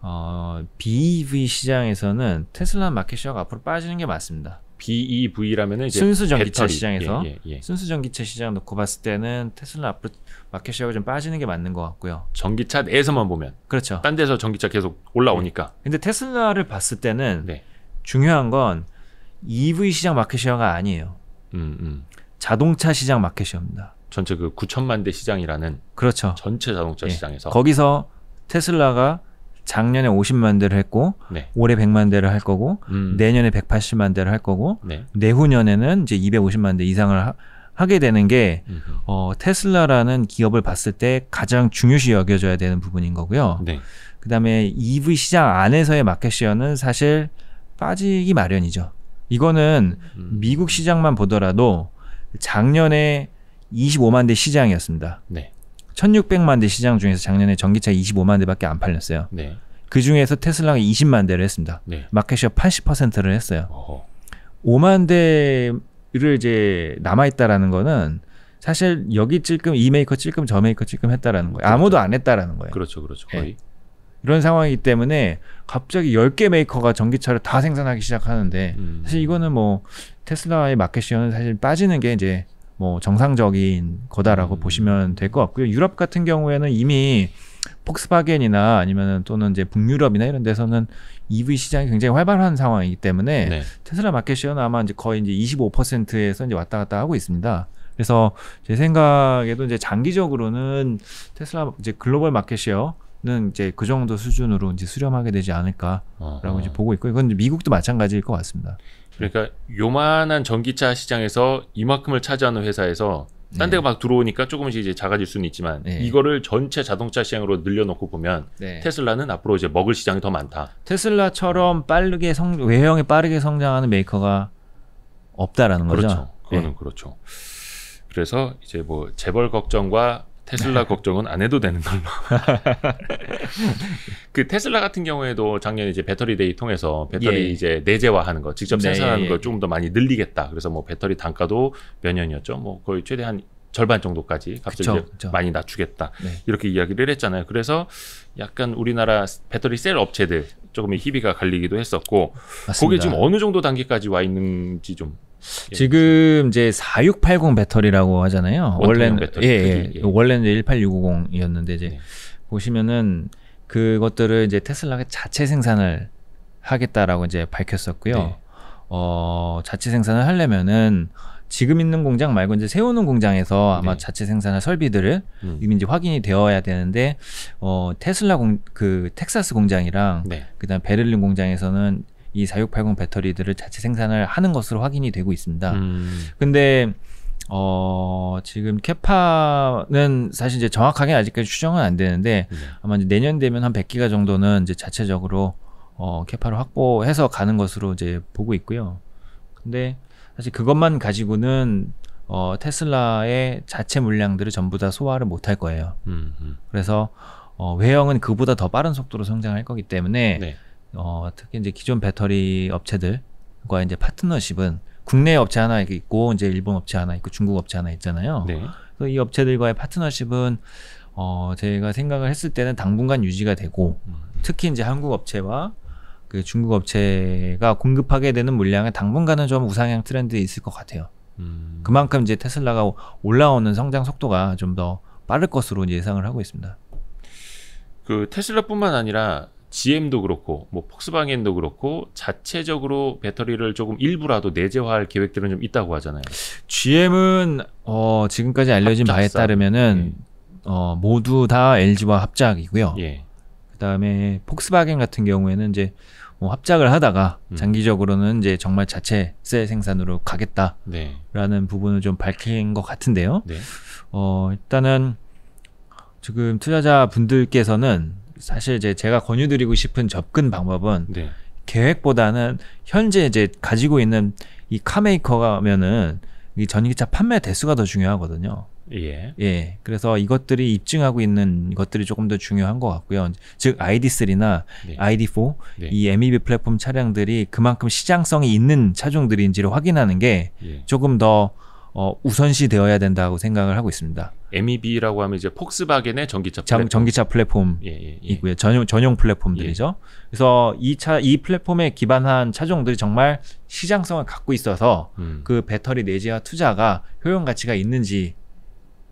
어, BEV 시장에서는 테슬라 마켓시가 앞으로 빠지는 게 맞습니다. b e v 라면 순수 전기차 배터리. 예, 시장에서 예, 예, 예. 순수 전기차 시장 놓고 봤을 때는 테슬라 앞으로 마켓시가좀 빠지는 게 맞는 것 같고요. 전기차 내에서만 보면 그렇죠. 딴 데서 전기차 계속 올라오니까. 네. 근데 테슬라를 봤을 때는 네. 중요한 건 EV 시장 마켓시어가 아니에요. 음, 음. 자동차 시장 마켓시어입니다. 전체 그 9천만 대 시장이라는 그렇죠. 전체 자동차 예. 시장에서 거기서 테슬라가 작년에 50만 대를 했고 네. 올해 100만 대를 할 거고 음. 내년에 180만 대를 할 거고 네. 내후년에는 이제 250만 대 이상을 하, 게 되는 게 어, 테슬라라는 기업을 봤을 때 가장 중요시 여겨져야 되는 부분인 거고요. 네. 그다음에 EV 시장 안에서의 마켓 시어는 사실 빠지기 마련이죠. 이거는 음. 미국 시장만 보더라도 작년에 25만 대 시장이었습니다. 네. 1600만 대 시장 중에서 작년에 전기차 25만 대밖에 안 팔렸어요. 네. 그 중에서 테슬라가 20만 대를 했습니다. 네. 마켓시어 80%를 했어요. 어허. 5만 대를 이제 남아 있다라는 거는 사실 여기 찔끔 이 메이커 찔끔 저 메이커 찔끔 했다라는 거예요. 그렇죠. 아무도 안 했다라는 거예요. 그렇죠, 그렇죠. 예. 거의. 네. 이런 상황이기 때문에 갑자기 10개 메이커가 전기차를 다 생산하기 시작하는데 음. 사실 이거는 뭐 테슬라의 마켓시어는 사실 빠지는 게 이제 뭐 정상적인 거다라고 음. 보시면 될 것 같고요. 유럽 같은 경우에는 이미 폭스바겐이나 아니면 또는 이제 북유럽이나 이런 데서는 EV 시장이 굉장히 활발한 상황이기 때문에 네. 테슬라 마켓시어는 아마 이제 거의 이제 25%에서 이제 왔다 갔다 하고 있습니다. 그래서 제 생각에도 이제 장기적으로는 테슬라 이제 글로벌 마켓시어 는 이제 그 정도 수준으로 이제 수렴하게 되지 않을까라고 이제 보고 있고 이건 미국도 마찬가지일 것 같습니다. 그러니까 요만한 전기차 시장에서 이만큼을 차지하는 회사에서 딴 데가 네. 막 들어오니까 조금씩 이제 작아질 수는 있지만 네. 이거를 전체 자동차 시장으로 늘려놓고 보면 네. 테슬라는 앞으로 이제 먹을 시장이 더 많다. 테슬라처럼 빠르게 성 외형이 빠르게 성장하는 메이커가 없다라는 거죠. 그렇죠. 그거는 네. 그렇죠. 그래서 이제 뭐 재벌 걱정과 테슬라 네. 걱정은 안 해도 되는 걸로. 그 테슬라 같은 경우에도 작년에 이제 배터리 데이 통해서 배터리 예. 이제 내재화하는 거, 직접 네, 예, 생산하는 네. 걸 조금 더 많이 늘리겠다. 그래서 뭐 배터리 단가도 몇 년이었죠. 뭐 거의 최대한 절반 정도까지 갑자기 그쵸, 그쵸. 많이 낮추겠다 네. 이렇게 이야기를 했잖아요. 그래서 약간 우리나라 배터리 셀 업체들 조금의 희비가 갈리기도 했었고 맞습니다. 그게 지금 어느 정도 단계까지 와 있는지 좀 예, 지금 이제 4680 배터리라고 하잖아요. 원래는 예, 배터리, 예, 예. 원래는 이제 18650이었는데 이제 네. 보시면은 그것들을 이제 테슬라가 자체 생산을 하겠다라고 이제 밝혔었고요. 네. 어, 자체 생산을 하려면은 지금 있는 공장 말고 이제 세우는 공장에서 아마 네. 자체 생산할 설비들을 음. 이미 이제 확인이 되어야 되는데 어 테슬라 공 그 텍사스 공장이랑 네. 그다음 베를린 공장에서는 이4680 배터리들을 자체 생산을 하는 것으로 확인이 되고 있습니다. 음. 근데 어, 지금 캐파는 사실 이제 정확하게 아직까지 추정은 안 되는데 네. 아마 이제 내년 되면 한 100기가 정도는 이제 자체적으로 어, 캐파를 확보해서 가는 것으로 이제 보고 있고요. 근데 사실 그것만 가지고는 어, 테슬라의 자체 물량들을 전부 다 소화를 못 할 거예요. 음, 음. 그래서 어, 외형은 그보다 더 빠른 속도로 성장할 거기 때문에 네. 어, 특히 이제 기존 배터리 업체들과 이제 파트너십은 국내 업체 하나 있고 이제 일본 업체 하나 있고 중국 업체 하나 있잖아요. 네. 그래서 이 업체들과의 파트너십은 어, 제가 생각을 했을 때는 당분간 유지가 되고 음. 특히 이제 한국 업체와 그 중국 업체가 공급하게 되는 물량은 당분간은 좀 우상향 트렌드에 있을 것 같아요. 음. 그만큼 이제 테슬라가 올라오는 성장 속도가 좀 더 빠를 것으로 예상을 하고 있습니다. 그 테슬라뿐만 아니라 GM도 그렇고 뭐 폭스바겐도 그렇고 자체적으로 배터리를 조금 일부라도 내재화할 계획들은 좀 있다고 하잖아요. GM은 어, 지금까지 알려진 합작사. 바에 따르면은 예. 어, 모두 다 LG와 합작이고요. 예. 그다음에 폭스바겐 같은 경우에는 이제 뭐 합작을 하다가 음. 장기적으로는 이제 정말 자체 셀 생산으로 가겠다라는 네. 부분을 좀 밝힌 것 같은데요. 네. 어, 일단은 지금 투자자 분들께서는 사실 이제 제가 권유드리고 싶은 접근 방법은 네. 계획보다는 현재 이제 가지고 있는 이 카메이커가면은 이 전기차 판매 대수가 더 중요하거든요. 예. 예. 그래서 이것들이 입증하고 있는 것들이 조금 더 중요한 것 같고요. 즉 ID3나 네. ID4 네. 이 MEB 플랫폼 차량들이 그만큼 시장성이 있는 차종들인지를 확인하는 게 예. 조금 더 어, 우선시 되어야 된다고 생각을 하고 있습니다. MEB라고 하면 이제 폭스바겐의 전기차 플랫폼. 전기차 플랫폼이고요. 예, 예, 예. 전용 전용 플랫폼들이죠. 예. 그래서 이 차 이 플랫폼에 기반한 차종들이 정말 시장성을 갖고 있어서 음. 그 배터리 내재와 투자가 효용 가치가 있는지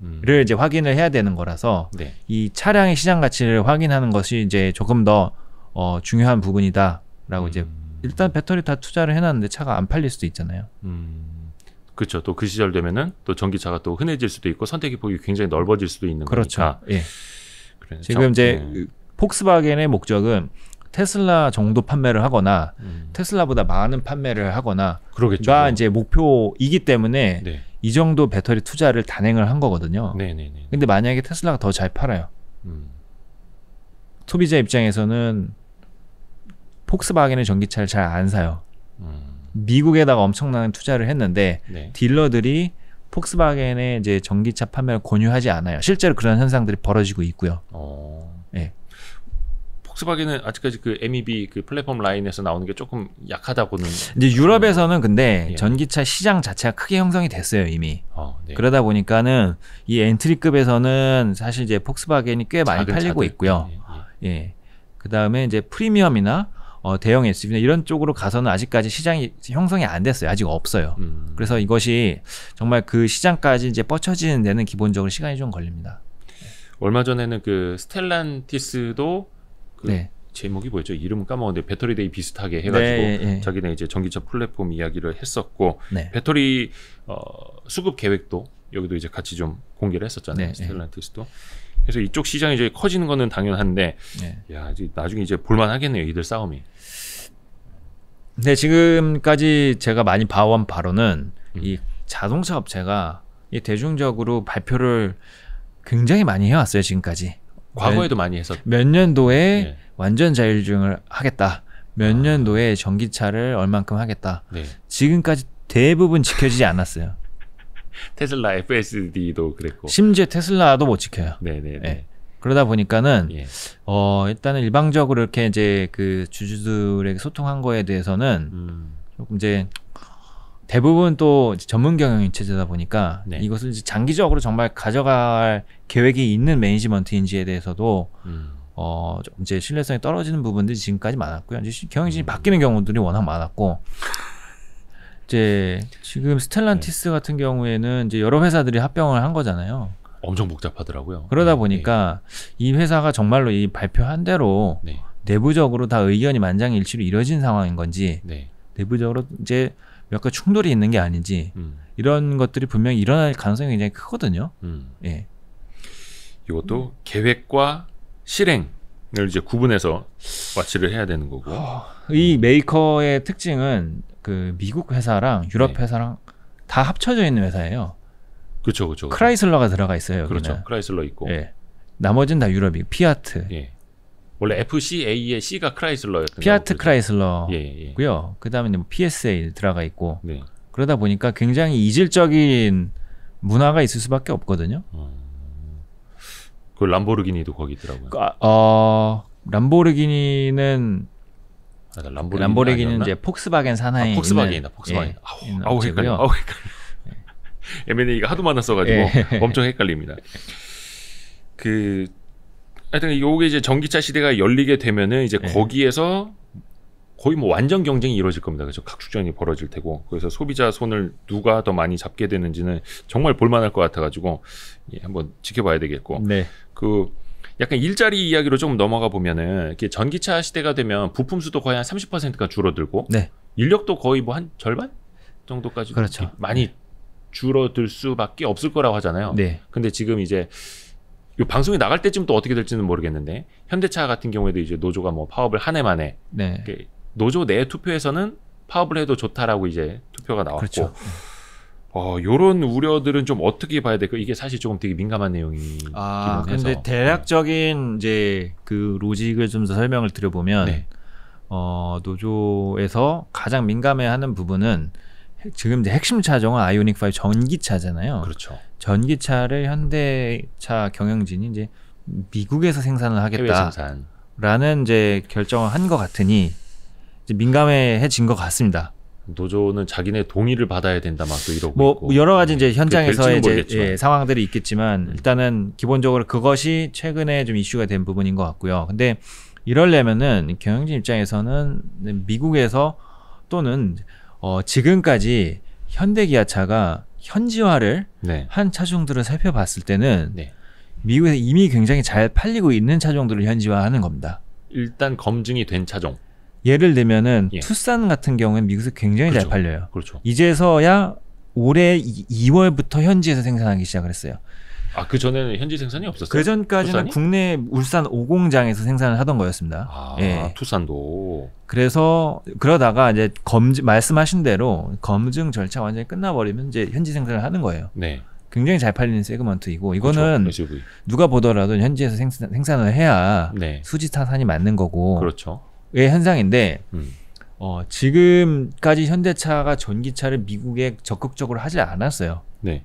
를 음. 이제 확인을 해야 되는 거라서 네. 이 차량의 시장 가치를 확인하는 것이 이제 조금 더 어, 중요한 부분이다라고 음. 이제 일단 배터리 다 투자를 해놨는데 차가 안 팔릴 수도 있잖아요. 음. 그렇죠. 또 그 시절 되면은 또 전기차가 또 흔해질 수도 있고 선택의 폭이 굉장히 넓어질 수도 있는 그렇죠. 거니까. 예. 그래, 지금 이제 예. 그 폭스바겐의 목적은 테슬라 정도 판매를 하거나 음. 테슬라보다 많은 판매를 하거나 그러겠죠.가 이제 목표이기 때문에 네. 이 정도 배터리 투자를 단행을 한 거거든요. 네네네. 네, 네, 네. 근데 만약에 테슬라가 더 잘 팔아요. 음. 소비자 입장에서는 폭스바겐의 전기차를 잘 안 사요. 음. 미국에다가 엄청난 투자를 했는데 네. 딜러들이 폭스바겐의 이제 전기차 판매를 권유하지 않아요. 실제로 그런 현상들이 벌어지고 있고요. 어... 네. 폭스바겐은 아직까지 그 MEB 그 플랫폼 라인에서 나오는 게 조금 약하다고는 이제 유럽에서는 근데 예. 전기차 시장 자체가 크게 형성이 됐어요 이미 어, 네. 그러다 보니까는 이 엔트리급에서는 사실 이제 폭스바겐이 꽤 많이 팔리고 차들. 있고요 예, 예. 예. 그 다음에 이제 프리미엄이나 어, 대형 SUV나 이런 쪽으로 가서는 아직까지 시장이 형성이 안 됐어요. 아직 없어요. 음. 그래서 이것이 정말 그 시장까지 이제 뻗쳐지는 데는 기본적으로 시간이 좀 걸립니다. 얼마 전에는 그 스텔란티스도 그 네. 제목이 뭐였죠? 이름은 까먹었는데 배터리데이 비슷하게 해가지고 네, 네, 자기네 이제 전기차 플랫폼 이야기를 했었고 네. 배터리 어, 수급 계획도 여기도 이제 같이 좀 공개를 했었잖아요. 네, 네. 스텔란티스도. 그래서 이쪽 시장이 이제 커지는 거는 당연한데 야 이제 나중에 이제 볼만하겠네요 이들 싸움이. 네, 지금까지 제가 많이 봐온 바로는 음. 이 자동차 업체가 이 대중적으로 발표를 굉장히 많이 해왔어요 지금까지. 과거에도 몇, 많이 했었. 몇 년도에 네. 완전 자율주행을 하겠다. 몇 아. 년도에 전기차를 얼만큼 하겠다. 네. 지금까지 대부분 지켜지지 않았어요. 테슬라 FSD도 그랬고. 심지어 테슬라도 못 지켜요. 네네. 네. 네, 네. 예. 그러다 보니까는 예. 어 일단은 일방적으로 이렇게 이제 그 주주들에게 소통한 거에 대해서는 음. 조금 이제 대부분 또 전문 경영 인체제다 보니까 네. 이것을 이제 장기적으로 정말 가져갈 계획이 있는 매니지먼트인지에 대해서도 음. 어, 이제 신뢰성이 떨어지는 부분들이 지금까지 많았고요. 이제 경영진이 음. 바뀌는 경우들이 워낙 많았고, 이제 지금 스텔란티스 네. 같은 경우에는 이제 여러 회사들이 합병을 한 거잖아요. 엄청 복잡하더라고요. 그러다 네, 보니까 이 회사가 정말로 이 발표한 대로 네. 내부적으로 다 의견이 만장일치로 이뤄진 상황인 건지 네. 내부적으로 이제 몇 가지 충돌이 있는 게 아닌지 음. 이런 것들이 분명히 일어날 가능성이 굉장히 크거든요. 음. 예. 이것도 음. 계획과 실행을 이제 구분해서 마치를 해야 되는 거고. 어, 이 메이커의 특징은 그 미국 회사랑 유럽 네. 회사랑 다 합쳐져 있는 회사예요. 그렇죠, 그렇죠. 크라이슬러가 들어가 있어요. 여기는. 그렇죠. 크라이슬러 있고. 예. 나머지다 유럽이 피아트. 예. 원래 FCA의 C가 크라이슬러였던 피아트 크라이슬러고요. 예, 예, 예. 그다음에 뭐 PSA 들어가 있고. 네. 그러다 보니까 굉장히 이질적인 문화가 있을 수밖에 없거든요. 음... 그 람보르기니도 거기 더라고요 그, 아, 어, 람보르기니는 아, 람보르기니 람보르기니는 아니었나? 이제 폭스바겐 산하에 아, 폭스바겐이다. 폭스바겐. 예, 아우 헷갈려. 아우 헷갈려. M&A가 하도 많았어가지고 예. 엄청 헷갈립니다. 그 하여튼 요게 이제 전기차 시대가 열리게 되면은 이제 예. 거기에서 거의 뭐 완전 경쟁이 이루어질 겁니다. 그래서 각축전이 벌어질 테고 그래서 소비자 손을 누가 더 많이 잡게 되는지는 정말 볼만할 것 같아가지고 예, 한번 지켜봐야 되겠고 네. 그 약간 일자리 이야기로 좀 넘어가 보면은 이게 전기차 시대가 되면 부품 수도 거의 한 30%가 줄어들고 네. 인력도 거의 뭐 한 절반 정도까지 그렇죠. 많이 네. 줄어들 수밖에 없을 거라고 하잖아요. 네. 근데 지금 이제 이 방송이 나갈 때쯤 또 어떻게 될지는 모르겠는데 현대차 같은 경우에도 이제 노조가 뭐 파업을 한 해 만에 네. 노조 내 투표에서는 파업을 해도 좋다라고 이제 투표가 나왔고 그렇죠. 어, 요런 우려들은 좀 어떻게 봐야 될까? 이게 사실 조금 되게 민감한 내용이. 아, 해서. 대략적인 이제 그 로직을 좀 더 설명을 드려보면, 네. 어, 노조에서 가장 민감해 하는 부분은 지금 이제 핵심 차종은 아이오닉 5 전기차잖아요. 그렇죠. 전기차를 현대차 경영진이 이제 미국에서 생산을 하겠다라는 이제 결정을 한 것 같으니 이제 민감해진것 같습니다. 노조는 자기네 동의를 받아야 된다 막 또 이러고 뭐 있고. 여러 가지 이제 그 현장에서의 이제 예, 상황들이 있겠지만 음. 일단은 기본적으로 그것이 최근에 좀 이슈가 된 부분인 것 같고요. 근데 이럴려면은 경영진 입장에서는 미국에서 또는 어, 지금까지 현대기아차가 현지화를 네. 한 차종들을 살펴봤을 때는 네. 미국에서 이미 굉장히 잘 팔리고 있는 차종들을 현지화하는 겁니다. 일단 검증이 된 차종. 예를 들면은 예. 투싼 같은 경우는 미국에서 굉장히 그렇죠. 잘 팔려요. 그렇죠. 이제서야 올해 2월부터 현지에서 생산하기 시작을 했어요. 아, 그 전에는 현지 생산이 없었어요? 그 전까지는 국내 울산 5공장에서 생산을 하던 거였습니다. 아, 예. 투산도. 그래서 그러다가 이제 검증 말씀하신 대로 검증 절차 완전히 끝나버리면 이제 현지 생산을 하는 거예요. 네. 굉장히 잘 팔리는 세그먼트이고 이거는 그렇죠. 누가 보더라도 현지에서 생산, 을 해야 네. 수지 타산이 맞는 거고 그렇죠. 의 현상인데 음. 어, 지금까지 현대차가 전기차를 미국에 적극적으로 하지 않았어요. 네.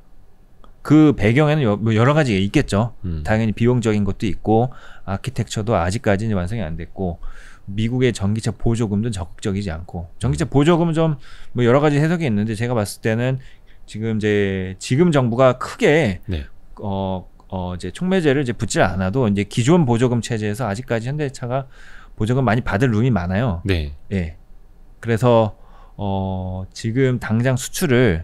그 배경에는 뭐 여러 가지가 있겠죠. 음. 당연히 비용적인 것도 있고 아키텍처도 아직까지는 완성이 안 됐고 미국의 전기차 보조금도 적극적이지 않고 전기차 음. 보조금은 좀 뭐 여러 가지 해석이 있는데 제가 봤을 때는 지금 이제 지금 정부가 크게 네. 어, 어 이제 촉매제를 이제 붙지 않아도 이제 기존 보조금 체제에서 아직까지 현대차가 보조금 많이 받을 룸이 많아요. 네. 예. 그래서 어 지금 당장 수출을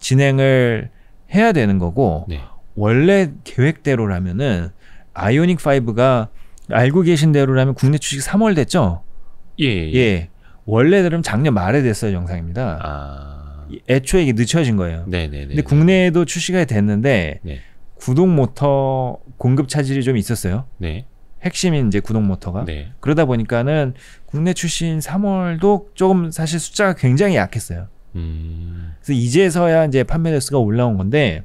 진행을 해야 되는 거고 네. 원래 계획대로라면은 아이오닉 5가 알고 계신 대로라면 국내 주식 3월 됐죠? 예. 예. 예. 예. 원래 그럼 작년 말에 됐어요 정상입니다. 아... 애초에 이게 늦춰진 거예요. 네네네. 네, 네, 근데 네. 국내에도 출시가 됐는데 네. 구동 모터 공급 차질이 좀 있었어요. 네. 핵심인 이제 구동 모터가 네. 그러다 보니까는 국내 출신 3월도 조금 사실 숫자가 굉장히 약했어요. 음. 그래서 이제서야 이제 판매 대수가 올라온 건데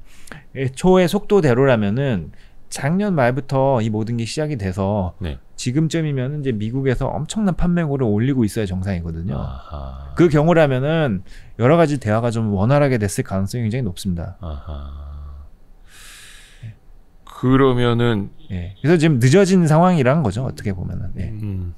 애초에 속도대로라면은 작년 말부터 이 모든 게 시작이 돼서 네. 지금쯤이면 이제 미국에서 엄청난 판매고를 올리고 있어야 정상이거든요. 아하. 그 경우라면은 여러 가지 대화가 좀 원활하게 됐을 가능성이 굉장히 높습니다. 아하. 그러면은 예. 그래서 지금 늦어진 상황이란 거죠 어떻게 보면은 예. 음.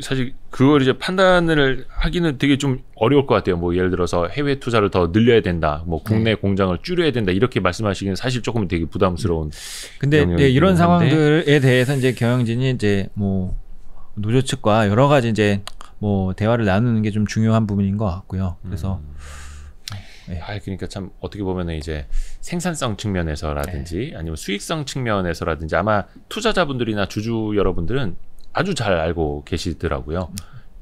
사실 그걸 이제 판단을 하기는 되게 좀 어려울 것 같아요. 뭐 예를 들어서 해외 투자를 더 늘려야 된다, 뭐 국내 네. 공장을 줄여야 된다 이렇게 말씀하시기는 사실 조금 되게 부담스러운. 근데 네, 이런 상황들에 대해서 이제 경영진이 이제 뭐 노조 측과 여러 가지 이제 뭐 대화를 나누는 게 좀 중요한 부분인 것 같고요. 그래서. 음. 네. 아, 그러니까 참 어떻게 보면은 이제 생산성 측면에서라든지 네. 아니면 수익성 측면에서라든지 아마 투자자분들이나 주주 여러분들은 아주 잘 알고 계시더라고요.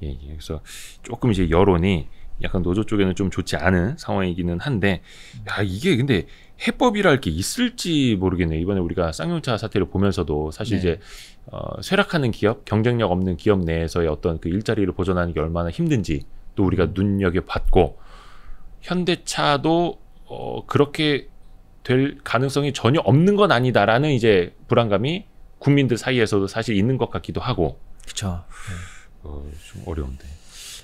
예, 예, 그래서 조금 이제 여론이 약간 노조 쪽에는 좀 좋지 않은 상황이기는 한데, 야, 이게 근데 해법이랄 게 있을지 모르겠네요. 이번에 우리가 쌍용차 사태를 보면서도 사실 네. 이제 어, 쇠락하는 기업, 경쟁력 없는 기업 내에서의 어떤 그 일자리를 보존하는 게 얼마나 힘든지 또 우리가 음. 눈여겨 봤고 현대차도 어, 그렇게 될 가능성이 전혀 없는 건 아니다라는 이제 불안감이 국민들 사이에서도 사실 있는 것 같기도 하고. 그렇죠. 어, 좀 어려운데.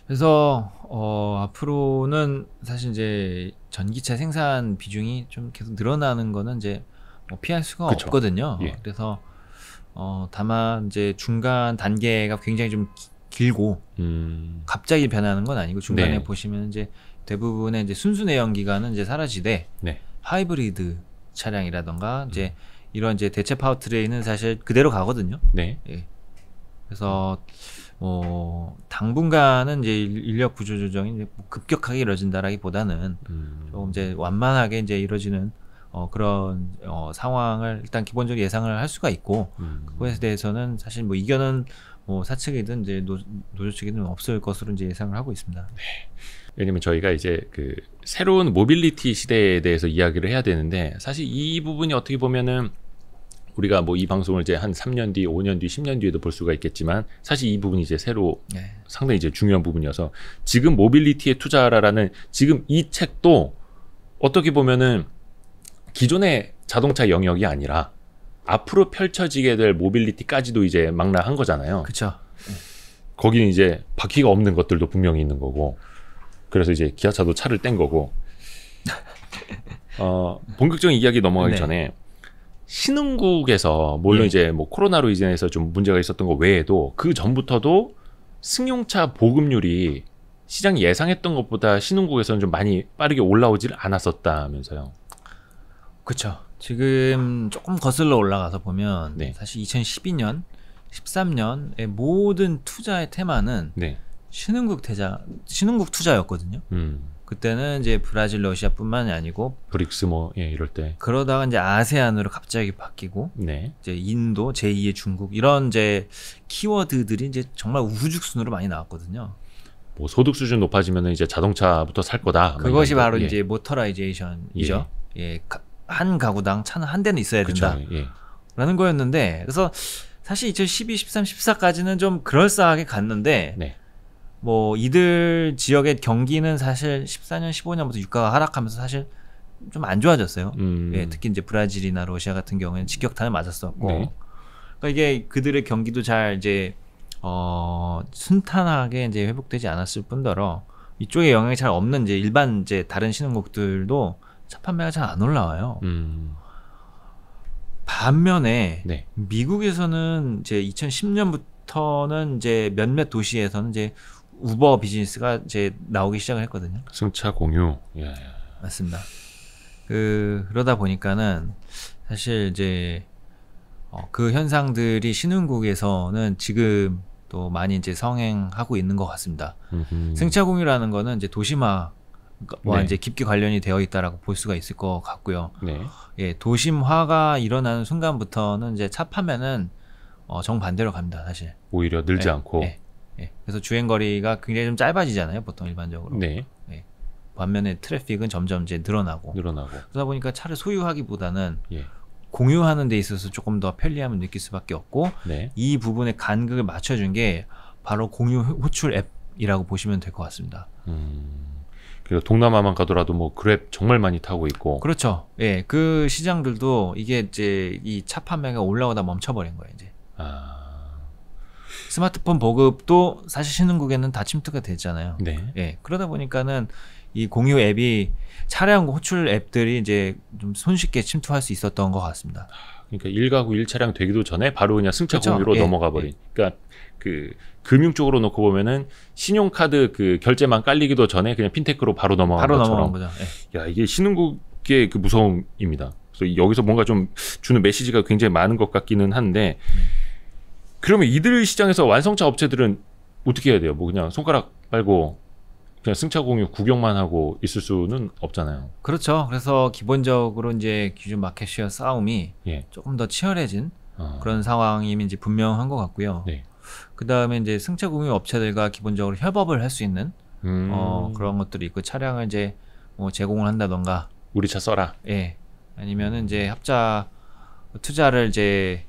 그래서 어, 앞으로는 사실 이제 전기차 생산 비중이 좀 계속 늘어나는 거는 이제 뭐 피할 수가 그쵸. 없거든요. 예. 그래서 어, 다만 이제 중간 단계가 굉장히 좀 길고 음. 갑자기 변하는 건 아니고 중간에 네. 보시면 이제 대부분의 이제 순수 내연 기관은 이제 사라지되 네. 하이브리드 차량이라던가 이제 음. 이런 이제 대체 파워 트레인은 사실 그대로 가거든요. 네. 예. 그래서 뭐 당분간은 이제 인력 구조 조정이 뭐 급격하게 이루어진다라기보다는 음. 조금 이제 완만하게 이제 이루어지는 어, 그런 어, 상황을 일단 기본적으로 예상을 할 수가 있고 음. 그거에 대해서는 사실 뭐 이견은 뭐 사측이든 이제 노, 노조 측이든 없을 것으로 이제 예상을 하고 있습니다. 네. 왜냐면 저희가 이제 그 새로운 모빌리티 시대에 대해서 이야기를 해야 되는데 사실 이 부분이 어떻게 보면은 우리가 뭐 이 방송을 이제 한 3년 뒤, 5년 뒤, 10년 뒤에도 볼 수가 있겠지만 사실 이 부분이 이제 새로 네. 상당히 이제 중요한 부분이어서 지금 모빌리티에 투자하라라는 지금 이 책도 어떻게 보면은 기존의 자동차 영역이 아니라 앞으로 펼쳐지게 될 모빌리티까지도 이제 망라한 거잖아요. 그렇죠. 거기는 이제 바퀴가 없는 것들도 분명히 있는 거고 그래서 이제 기아차도 차를 뗀 거고 어 본격적인 이야기 넘어가기 네. 전에 신흥국에서 물론 예. 이제 뭐 코로나로 이전해서 좀 문제가 있었던 것 외에도 그 전부터도 승용차 보급률이 시장이 예상했던 것보다 신흥국에서는 좀 많이 빠르게 올라오질 않았었다면서요. 그렇죠. 지금 조금 거슬러 올라가서 보면 네. 사실 2012년, 13년의 모든 투자의 테마는 네. 신흥국 대자 신흥국 투자였거든요. 음. 그때는 이제 브라질, 러시아뿐만이 아니고 브릭스 뭐 예, 이럴 때 그러다가 이제 아세안으로 갑자기 바뀌고 네. 이제 인도, 제2의 중국 이런 이제 키워드들이 이제 정말 우후죽순으로 많이 나왔거든요. 뭐 소득 수준 높아지면 이제 자동차부터 살 거다. 뭐 그것이 바로 예. 이제 모터라이제이션이죠. 예. 예. 한 가구당 차는 한 대는 있어야 된다. 예. 라는 거였는데 그래서 사실 2012, 13, 14까지는 좀 그럴싸하게 갔는데 네. 뭐 이들 지역의 경기는 사실 14년, 15년부터 유가가 하락하면서 사실 좀 안 좋아졌어요. 음. 예, 특히 이제 브라질이나 러시아 같은 경우에는 직격탄을 맞았었고, 네. 그러니까 이게 그들의 경기도 잘 이제 어 순탄하게 이제 회복되지 않았을 뿐더러 이쪽에 영향이 잘 없는 이제 일반 이제 다른 신흥국들도 차 판매가 잘 안 올라와요. 음. 반면에 네. 미국에서는 이제 2010년부터 는 이제 몇몇 도시에서는 이제 우버 비즈니스가 이제 나오기 시작을 했거든요. 승차 공유. 예. 맞습니다. 그 그러다 보니까는 사실 이제 어, 그 현상들이 신흥국에서는 지금 또 많이 이제 성행하고 있는 것 같습니다. 음흠. 승차 공유라는 거는 이제 도시마와 네. 이제 깊게 관련이 되어 있다라고 볼 수가 있을 것 같고요. 네. 예, 도심화가 일어나는 순간부터는 이제 차 파면은 어, 정반대로 갑니다, 사실. 오히려 늘지 예, 않고. 예. 예. 그래서 주행 거리가 굉장히 좀 짧아지잖아요, 보통 일반적으로. 네. 예. 반면에 트래픽은 점점 이제 늘어나고. 늘어나고. 그러다 보니까 차를 소유하기보다는 예. 공유하는 데 있어서 조금 더 편리함을 느낄 수밖에 없고 네. 이 부분에 간극을 맞춰준 게 바로 공유 호출 앱이라고 보시면 될 것 같습니다. 음, 그리고 동남아만 가더라도 뭐 그랩 정말 많이 타고 있고 그렇죠. 예, 그 시장들도 이게 이제 이 차 판매가 올라오다 멈춰버린 거예요 이제. 아. 스마트폰 보급도 사실 신흥국에는 다 침투가 되잖아요. 네. 예. 그러다 보니까는 이 공유 앱이 차량 호출 앱들이 이제 좀 손쉽게 침투할 수 있었던 것 같습니다. 아, 그러니까 일가구 일차량 되기도 전에 바로 그냥 승차 그렇죠? 공유로 예. 넘어가 예. 버린. 예. 그러니까 그 금융 쪽으로 놓고 보면은 신용카드 그 결제만 깔리기도 전에 그냥 핀테크로 바로 넘어간 바로 것처럼. 넘어간 거죠. 예. 야 이게 신흥국의 그 무서움입니다. 그래서 여기서 뭔가 좀 주는 메시지가 굉장히 많은 것 같기는 한데. 음. 그러면 이들 시장에서 완성차 업체들은 어떻게 해야 돼요? 뭐 그냥 손가락 빨고 그냥 승차 공유 구경만 하고 있을 수는 없잖아요. 그렇죠. 그래서 기본적으로 이제 기준 마켓쉐어 싸움이 예. 조금 더 치열해진 어. 그런 상황임면이 분명한 것 같고요. 네. 그 다음에 이제 승차 공유 업체들과 기본적으로 협업을 할 수 있는 음. 어, 그런 것들이 있고 차량을 이제 뭐 제공을 한다던가 우리 차 써라. 예. 아니면은 이제 합자 투자를 이제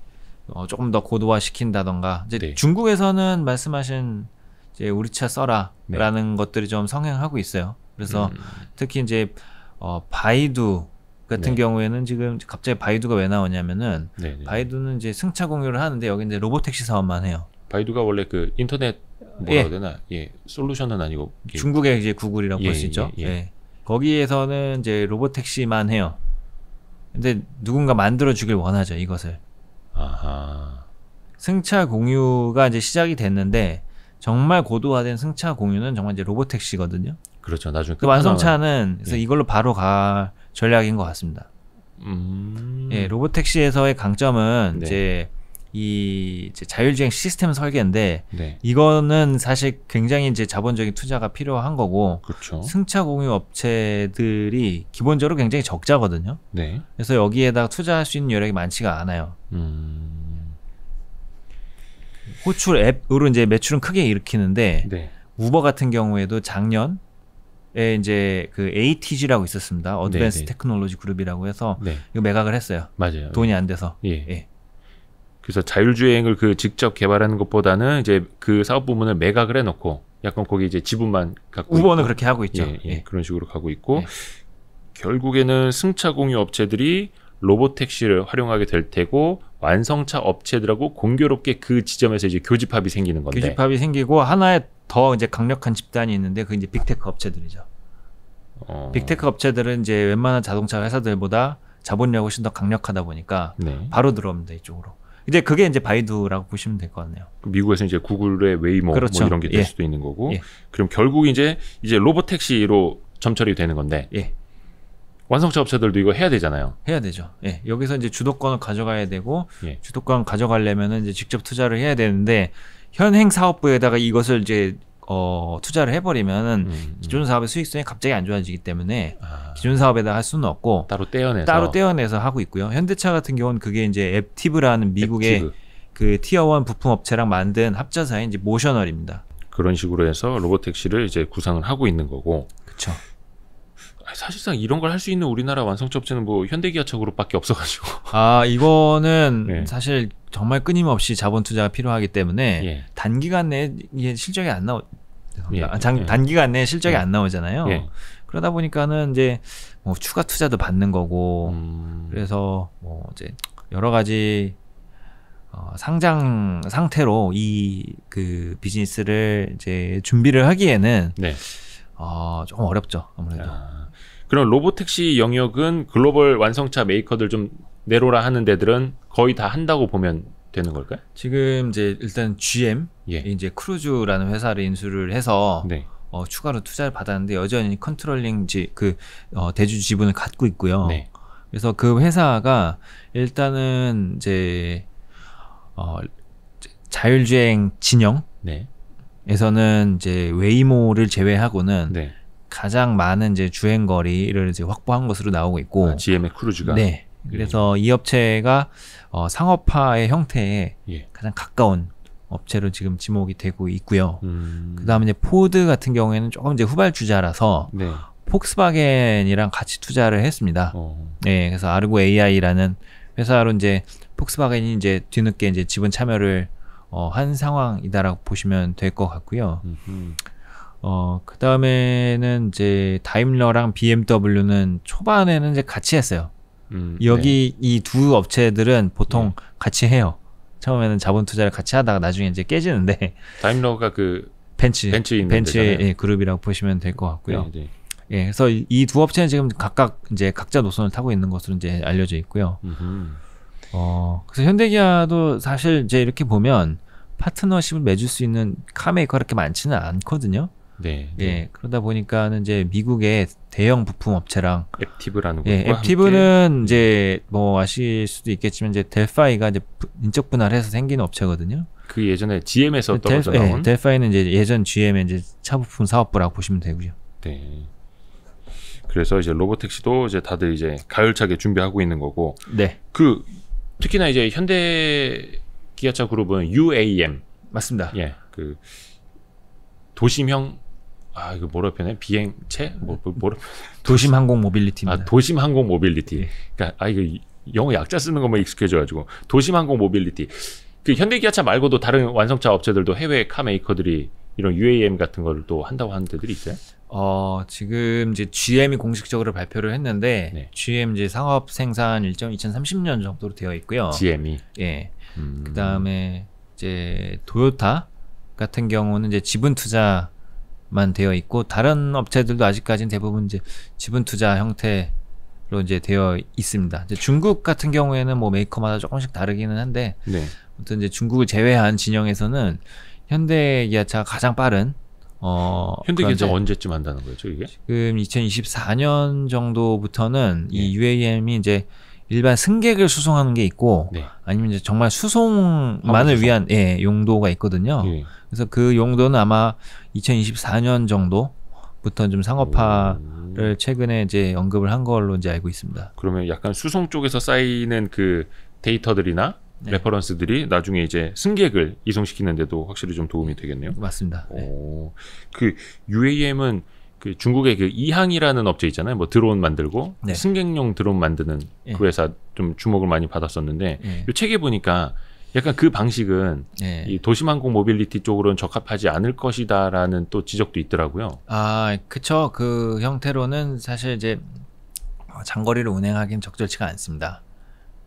어, 조금 더 고도화 시킨다던가 이제 네. 중국에서는 말씀하신 이제 우리 차 써라라는 네. 것들이 좀 성행하고 있어요. 그래서 음. 특히 이제 어, 바이두 같은 네. 경우에는 지금 갑자기 바이두가 왜 나오냐면은 네, 네. 바이두는 이제 승차 공유를 하는데 여기 이제 로봇 택시 사업만 해요. 바이두가 원래 그 인터넷 뭐라 예. 되나 예 솔루션은 아니고 예. 중국의 이제 구글이라고 예, 볼수 있죠. 예, 예. 예, 거기에서는 이제 로봇 택시만 해요. 근데 누군가 만들어 주길 원하죠 이것을. 아하. 승차 공유가 이제 시작이 됐는데 정말 고도화된 승차 공유는 정말 이제 로봇 택시거든요. 그렇죠. 나중에 그 완성차는 그래서 이걸로 바로 갈 전략인 것 같습니다. 음... 예, 로봇 택시에서의 강점은 네. 이제 이 이제 자율주행 시스템 설계인데 네. 이거는 사실 굉장히 이제 자본적인 투자가 필요한 거고 그렇죠. 승차 공유 업체들이 기본적으로 굉장히 적자거든요. 네. 그래서 여기에다가 투자할 수 있는 여력이 많지가 않아요. 음... 호출 앱으로 이제 매출은 크게 일으키는데 네. 우버 같은 경우에도 작년 에 이제 그 ATG라고 있었습니다. 어드밴스 테크놀로지 그룹이라고 해서 네. 이거 매각을 했어요. 맞아요. 돈이 안 돼서. 예. 예. 그래서 자율주행을 그 직접 개발하는 것보다는 이제 그 사업 부문을 매각을 해놓고 약간 거기 이제 지분만 갖고 우버는 그렇게 하고 있죠. 예, 예, 예. 그런 식으로 가고 있고 네. 결국에는 승차 공유 업체들이 로봇 택시를 활용하게 될 테고 완성차 업체들하고 공교롭게 그 지점에서 이제 교집합이 생기는 건데 교집합이 생기고 하나의 더 이제 강력한 집단이 있는데 그 이제 빅테크 업체들이죠. 어... 빅테크 업체들은 이제 웬만한 자동차 회사들보다 자본력이 훨씬 더 강력하다 보니까 네. 바로 들어옵니다 이쪽으로. 이제 그게 이제 바이두라고 보시면 될 것 같네요. 그 미국에서 이제 구글의 웨이모 뭐 그렇죠. 뭐 이런 게될 예. 수도 있는 거고. 예. 그럼 결국 이제 이제 로봇 택시로 점철이 되는 건데. 예. 완성차 업체들도 이거 해야 되잖아요. 해야 되죠. 예. 여기서 이제 주도권을 가져가야 되고 예. 주도권 가져가려면은 이제 직접 투자를 해야 되는데 현행 사업부에다가 이것을 이제 어, 투자를 해버리면은 음, 음, 기존 사업의 수익성이 갑자기 안 좋아지기 때문에 아. 기존 사업에다 할 수는 없고 따로 떼어내서 따로 떼어내서 하고 있고요. 현대차 같은 경우는 그게 이제 앱티브라는 미국의 앱티브. 그 티어 원 부품 업체랑 만든 합자사인 이제 모셔널입니다. 그런 식으로 해서 로봇 택시를 이제 구상을 하고 있는 거고. 그렇죠. 사실상 이런 걸 할 수 있는 우리나라 완성접체는 뭐 현대기아차그룹밖에 없어가지고. 아 이거는 네. 사실 정말 끊임없이 자본 투자가 필요하기 때문에 예. 단기간 내에 실적이 안 나오 예, 아, 장, 예. 단기간 내에 실적이 예. 안 나오잖아요. 예. 그러다 보니까는 이제 뭐 추가 투자도 받는 거고 음. 그래서 뭐 이제 여러 가지 어, 상장 상태로 이 그 비즈니스를 이제 준비를 하기에는 네. 어, 조금 어렵죠 아무래도. 아. 그럼 로봇 택시 영역은 글로벌 완성차 메이커들 좀 내로라 하는 데들은 거의 다 한다고 보면 되는 걸까요? 지금 이제 일단 GM 예. 이제 크루즈라는 회사를 인수를 해서 네. 어, 추가로 투자를 받았는데 여전히 컨트롤링지 그 어, 대주 지분을 갖고 있고요. 네. 그래서 그 회사가 일단은 이제 어, 자율주행 진영 네. 에서는 이제 웨이모를 제외하고는 네. 가장 많은 이제 주행 거리를 이제 확보한 것으로 나오고 있고 아, GM의 크루즈가 네. 네. 그래서 이 업체가 어, 상업화의 형태에 예. 가장 가까운 업체로 지금 지목이 되고 있고요. 음. 그다음에 이제 포드 같은 경우에는 조금 이제 후발주자라서 네. 폭스바겐이랑 같이 투자를 했습니다. 어. 네, 그래서 아르고 AI라는 회사로 이제 폭스바겐이 이제 뒤늦게 이제 지분 참여를 어, 한 상황이다라고 보시면 될 것 같고요. 어, 그 다음에는 이제 다임러랑 BMW는 초반에는 이제 같이 했어요. 음, 여기 네. 이두 업체들은 보통 네. 같이 해요. 처음에는 자본 투자를 같이 하다가 나중에 이제 깨지는데 다임러가 그 벤츠 벤츠 벤츠 예, 그룹이라고 보시면 될 것 같고요. 네, 네. 예, 그래서 이 두 업체는 지금 각각 이제 각자 노선을 타고 있는 것으로 이제 알려져 있고요. 음흠. 어, 그래서 현대기아도 사실 이제 이렇게 보면 파트너십을 맺을 수 있는 카메이커가 그렇게 많지는 않거든요. 네, 네. 예, 그러다 보니까는 이제 미국의 대형 부품 업체랑 앱티브라는 예, 앱티브는 함께. 음. 이제 뭐 아실 수도 있겠지만 이제 델파이가 이제 인적 분할해서 생기 업체거든요. 그 예전에 GM에서 떨어져 나온 예, 델파이는 이제 예전 GM의 이제 차부품 사업부라고 보시면 되고요. 네. 그래서 이제 로보택시도 이제 다들 이제 가열차게 준비하고 있는 거고. 네. 그 특히나 이제 현대 기아차 그룹은 UAM 맞습니다. 예. 그 도심형 아 이거 뭐라 표현해 비행체 뭐, 뭐 뭐라 도심 항공 모빌리티 아 도심 항공 모빌리티 예. 그러니까 아 이거 영어 약자 쓰는 것만 익숙해져가지고 도심 항공 모빌리티 그 현대기아차 말고도 다른 완성차 업체들도 해외 카 메이커들이 이런 UAM 같은 걸 또 한다고 하는 데들이 있어요? 어 지금 이제 GM이 공식적으로 발표를 했는데 네. GM 이제 상업 생산 일정 2030년 정도로 되어 있고요. GM이 예 음. 그다음에 이제 도요타 같은 경우는 이제 지분 투자 만 되어 있고 다른 업체들도 아직까지는 대부분 이제 지분 투자 형태로 이제 되어 있습니다. 이제 중국 같은 경우에는 뭐 메이커마다 조금씩 다르기는 한데 네. 아무튼 이제 중국을 제외한 진영에서는 현대 기아차가 가장 빠른 어 현대 기아차 언제쯤 한다는 거죠 이게? 지금 2024년 정도부터는 네. 이 UAM이 이제 일반 승객을 수송하는 게 있고 네. 아니면 이제 정말 수송만을 수송. 위한 예, 용도가 있거든요. 예. 그래서 그 용도는 아마 2024년 정도부터 좀 상업화를 최근에 이제 언급을 한 걸로 이제 알고 있습니다. 그러면 약간 수송 쪽에서 쌓이는 그 데이터들이나 네. 레퍼런스들이 나중에 이제 승객을 이송시키는데도 확실히 좀 도움이 되겠네요. 맞습니다. 네. 그 UAM은 그 중국의 그 이항이라는 업체 있잖아요. 뭐 드론 만들고 네. 승객용 드론 만드는 예. 그 회사 좀 주목을 많이 받았었는데 예. 이 책에 보니까 약간 그 방식은 네. 이 도시망공 모빌리티 쪽으로는 적합하지 않을 것이다라는 또 지적도 있더라고요. 아, 그쵸. 그 형태로는 사실 이제 어, 장거리를 운행하기는 적절치가 않습니다.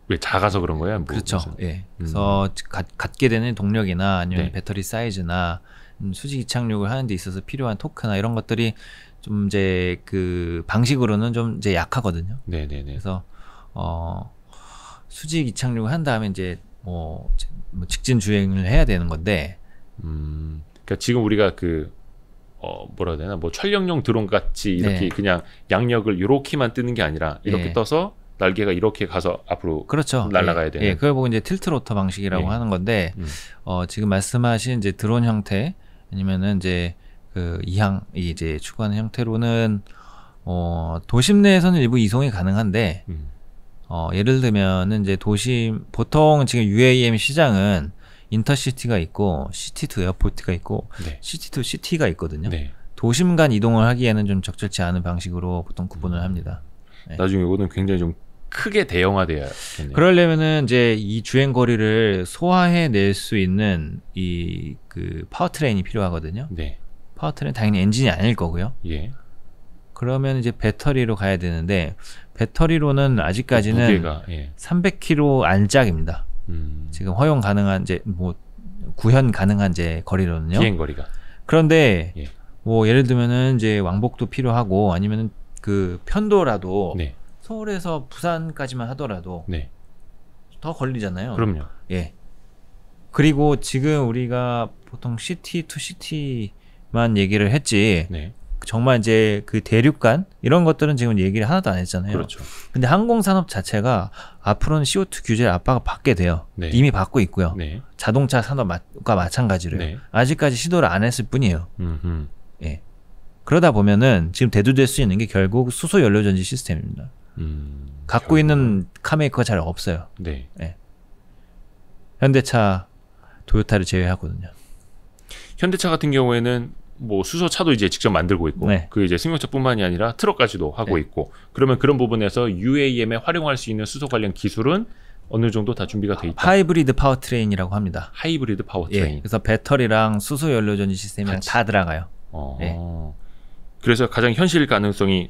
왜 작아서 그런 거야? 뭐 그렇죠. 예. 음. 그래서 가, 갖게 되는 동력이나 아니면 네. 배터리 사이즈나 음, 수직 이착륙을 하는 데 있어서 필요한 토크나 이런 것들이 좀 이제 그 방식으로는 좀 이제 약하거든요. 네네네. 네, 네. 그래서 어 수직 이착륙을 한 다음에 이제 어, 뭐, 직진 주행을 해야 되는 건데. 음, 그러니까 지금 우리가 그 어, 뭐라 해야 되나 뭐 촬영용 드론 같이 네. 이렇게 네. 그냥 양력을 이렇게만 뜨는 게 아니라 이렇게 네. 떠서 날개가 이렇게 가서 앞으로 그렇죠. 날아가야 예. 되는. 예, 그걸 보고 이제 틸트 로터 방식이라고 예. 하는 건데 음. 어, 지금 말씀하신 이제 드론 형태 아니면은 이제 그 이항 이제 추구하는 형태로는 어, 도심 내에서는 일부 이송이 가능한데 음. 어, 예를 들면은 이제 도심 보통 지금 UAM 시장은 인터시티가 있고 시티 투 에어포트가 있고 네. 시티 투 시티가 있거든요. 네. 도심 간 이동을 하기에는 좀 적절치 않은 방식으로 보통 구분을 음. 합니다. 네. 나중에 이거는 굉장히 좀 크게 대형화돼야 겠네요. 그러려면은 이제 이 주행 거리를 소화해 낼 수 있는 이 그 파워트레인이 필요하거든요. 네. 파워트레인 당연히 엔진이 아닐 거고요. 예. 그러면 이제 배터리로 가야 되는데 배터리로는 아직까지는 그 무게가, 예. 300km 안짝입니다. 음. 지금 허용 가능한 이제 뭐 구현 가능한 이제 거리로는요. 비행 거리가. 그런데 예. 뭐 예를 들면은 이제 왕복도 필요하고 아니면은 그 편도라도 네. 서울에서 부산까지만 하더라도 네. 더 걸리잖아요. 그럼요. 예. 그리고 지금 우리가 보통 시티 투 시티만 얘기를 했지 네. 정말 이제 그 대륙간 이런 것들은 지금 얘기를 하나도 안 했잖아요. 그렇죠. 근데 항공 산업 자체가 앞으로는 CO2 규제를 아빠가 받게 돼요. 네. 이미 받고 있고요. 네. 자동차 산업과 마찬가지로 네. 아직까지 시도를 안 했을 뿐이에요. 음흠. 예. 그러다 보면은 지금 대두될 수 있는 게 결국 수소 연료 전지 시스템입니다. 음, 갖고 결국... 있는 카메이커가 잘 없어요. 네. 예. 현대차, 도요타를 제외하거든요. 현대차 같은 경우에는 뭐 수소차도 이제 직접 만들고 있고 네. 그 이제 승용차뿐만이 아니라 트럭까지도 하고 네. 있고 그러면 그런 부분에서 UAM에 활용할 수 있는 수소 관련 기술은 어느 정도 다 준비가 돼 있다. 하이브리드 파워트레인이라고 합니다. 하이브리드 예, 파워트레인. 예, 그래서 배터리랑 수소 연료 전지 시스템이랑 같이. 다 들어가요. 어. 예. 그래서 가장 현실 가능성이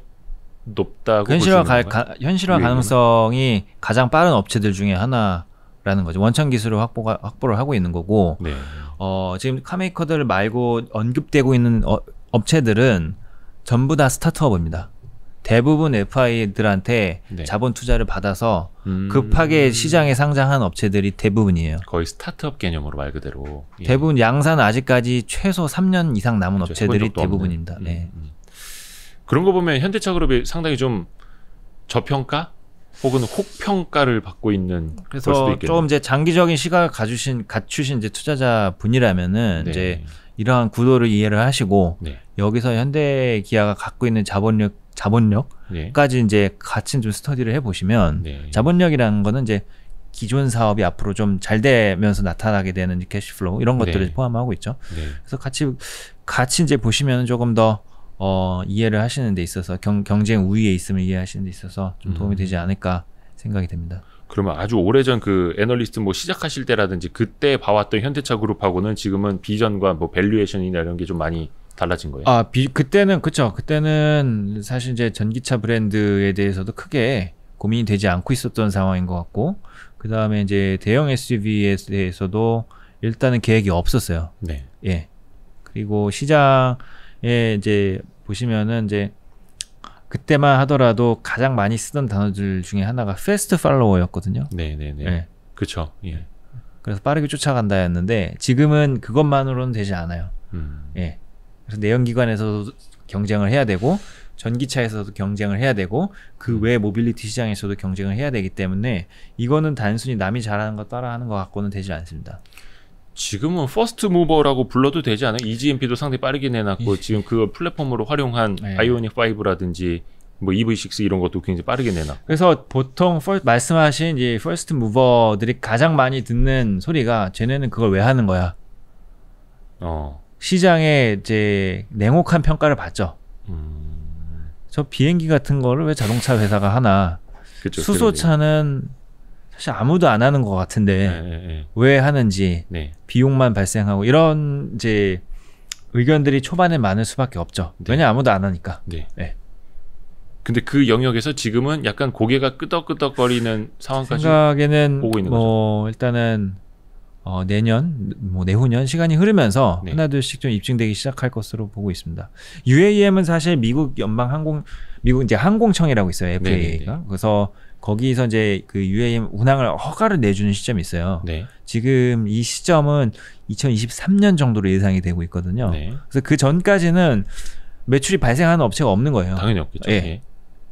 높다고 현실화 가, 가 현실화 가능성이 가장 빠른 업체들 중에 하나 라는 거죠. 원천 기술을 확보가, 확보를 하고 있는 거고, 네. 어, 지금 카메이커들 말고 언급되고 있는 어, 업체들은 전부 다 스타트업입니다. 대부분 FI들한테 네. 자본 투자를 받아서 음. 급하게 시장에 상장한 업체들이 대부분이에요. 거의 스타트업 개념으로 말 그대로. 예. 대부분 양산 아직까지 최소 3년 이상 남은 그렇죠. 업체들이 대부분입니다. 음, 네. 음. 그런 거 보면 현대차 그룹이 상당히 좀 저평가 혹은 혹평가를 받고 있는 그래서 좀 이제 장기적인 시각을 가주신 갖추신 이제 투자자 분이라면은 네. 이제 이러한 구도를 이해를 하시고 네. 여기서 현대 기아가 갖고 있는 자본력 자본력까지 네. 이제 같이 좀 스터디를 해 보시면 네. 자본력이라는 거는 이제 기존 사업이 앞으로 좀 잘 되면서 나타나게 되는 캐시플로우 이런 것들을 네. 포함하고 있죠. 네. 그래서 같이 같이 이제 보시면 조금 더 어, 이해를 하시는 데 있어서 경, 경쟁 우위에 있음을 이해하시는 데 있어서 좀 도움이 음. 되지 않을까 생각이 됩니다. 그러면 아주 오래전 그 애널리스트 뭐 시작하실 때라든지 그때 봐왔던 현대차 그룹하고는 지금은 비전과 뭐 밸류에이션이나 이런 게 좀 많이 달라진 거예요? 아, 비, 그때는 그쵸. 그때는 사실 이제 전기차 브랜드에 대해서도 크게 고민이 되지 않고 있었던 상황인 것 같고 그 다음에 이제 대형 SUV에 대해서도 일단은 계획이 없었어요. 네. 예. 그리고 시장 예, 이제 보시면은 이제 그때만 하더라도 가장 많이 쓰던 단어들 중에 하나가 fast follower였거든요. 네, 네, 네. 예. 그렇죠. 예. 그래서 빠르게 쫓아간다였는데 지금은 그것만으로는 되지 않아요. 음. 예. 그래서 내연기관에서도 경쟁을 해야 되고 전기차에서도 경쟁을 해야 되고 그 외 모빌리티 시장에서도 경쟁을 해야 되기 때문에 이거는 단순히 남이 잘하는 거 따라하는 것 같고는 되지 않습니다. 지금은 퍼스트 무버라고 불러도 되지 않아요? EGMP도 상당히 빠르게 내놨고 지금 그 플랫폼으로 활용한 네. 아이오닉 5라든지 뭐 EV6 이런 것도 굉장히 빠르게 내놨 그래서 보통 퍼, 말씀하신 이 퍼스트 무버들이 가장 많이 듣는 소리가 쟤네는 그걸 왜 하는 거야? 어. 시장에 이제 냉혹한 평가를 받죠. 음... 저 비행기 같은 거를 왜 자동차 회사가 하나? 그쵸, 수소차는 그러네. 사실 아무도 안 하는 것 같은데 네, 네, 왜 하는지 네. 비용만 발생하고 이런 이제 의견들이 초반에 많을 수밖에 없죠. 네. 왜냐 아무도 안 하니까. 네. 근데 그 영역에서 지금은 약간 고개가 끄덕끄덕거리는 상황까지 생각에는 오고 있는 뭐 거죠. 일단은 어, 내년, 뭐 내후년 시간이 흐르면서 네. 하나둘씩 좀 입증되기 시작할 것으로 보고 있습니다. UAM은 사실 미국 연방 항공 미국 이제 항공청이라고 있어요 FAA가. 네, 네네네. 그래서 거기서 이제 그 UAM 운항을 허가를 내주는 시점이 있어요. 네. 지금 이 시점은 2023년 정도로 예상이 되고 있거든요. 네. 그래서 그 전까지는 매출이 발생하는 업체가 없는 거예요. 당연히 없겠죠. 예. 예.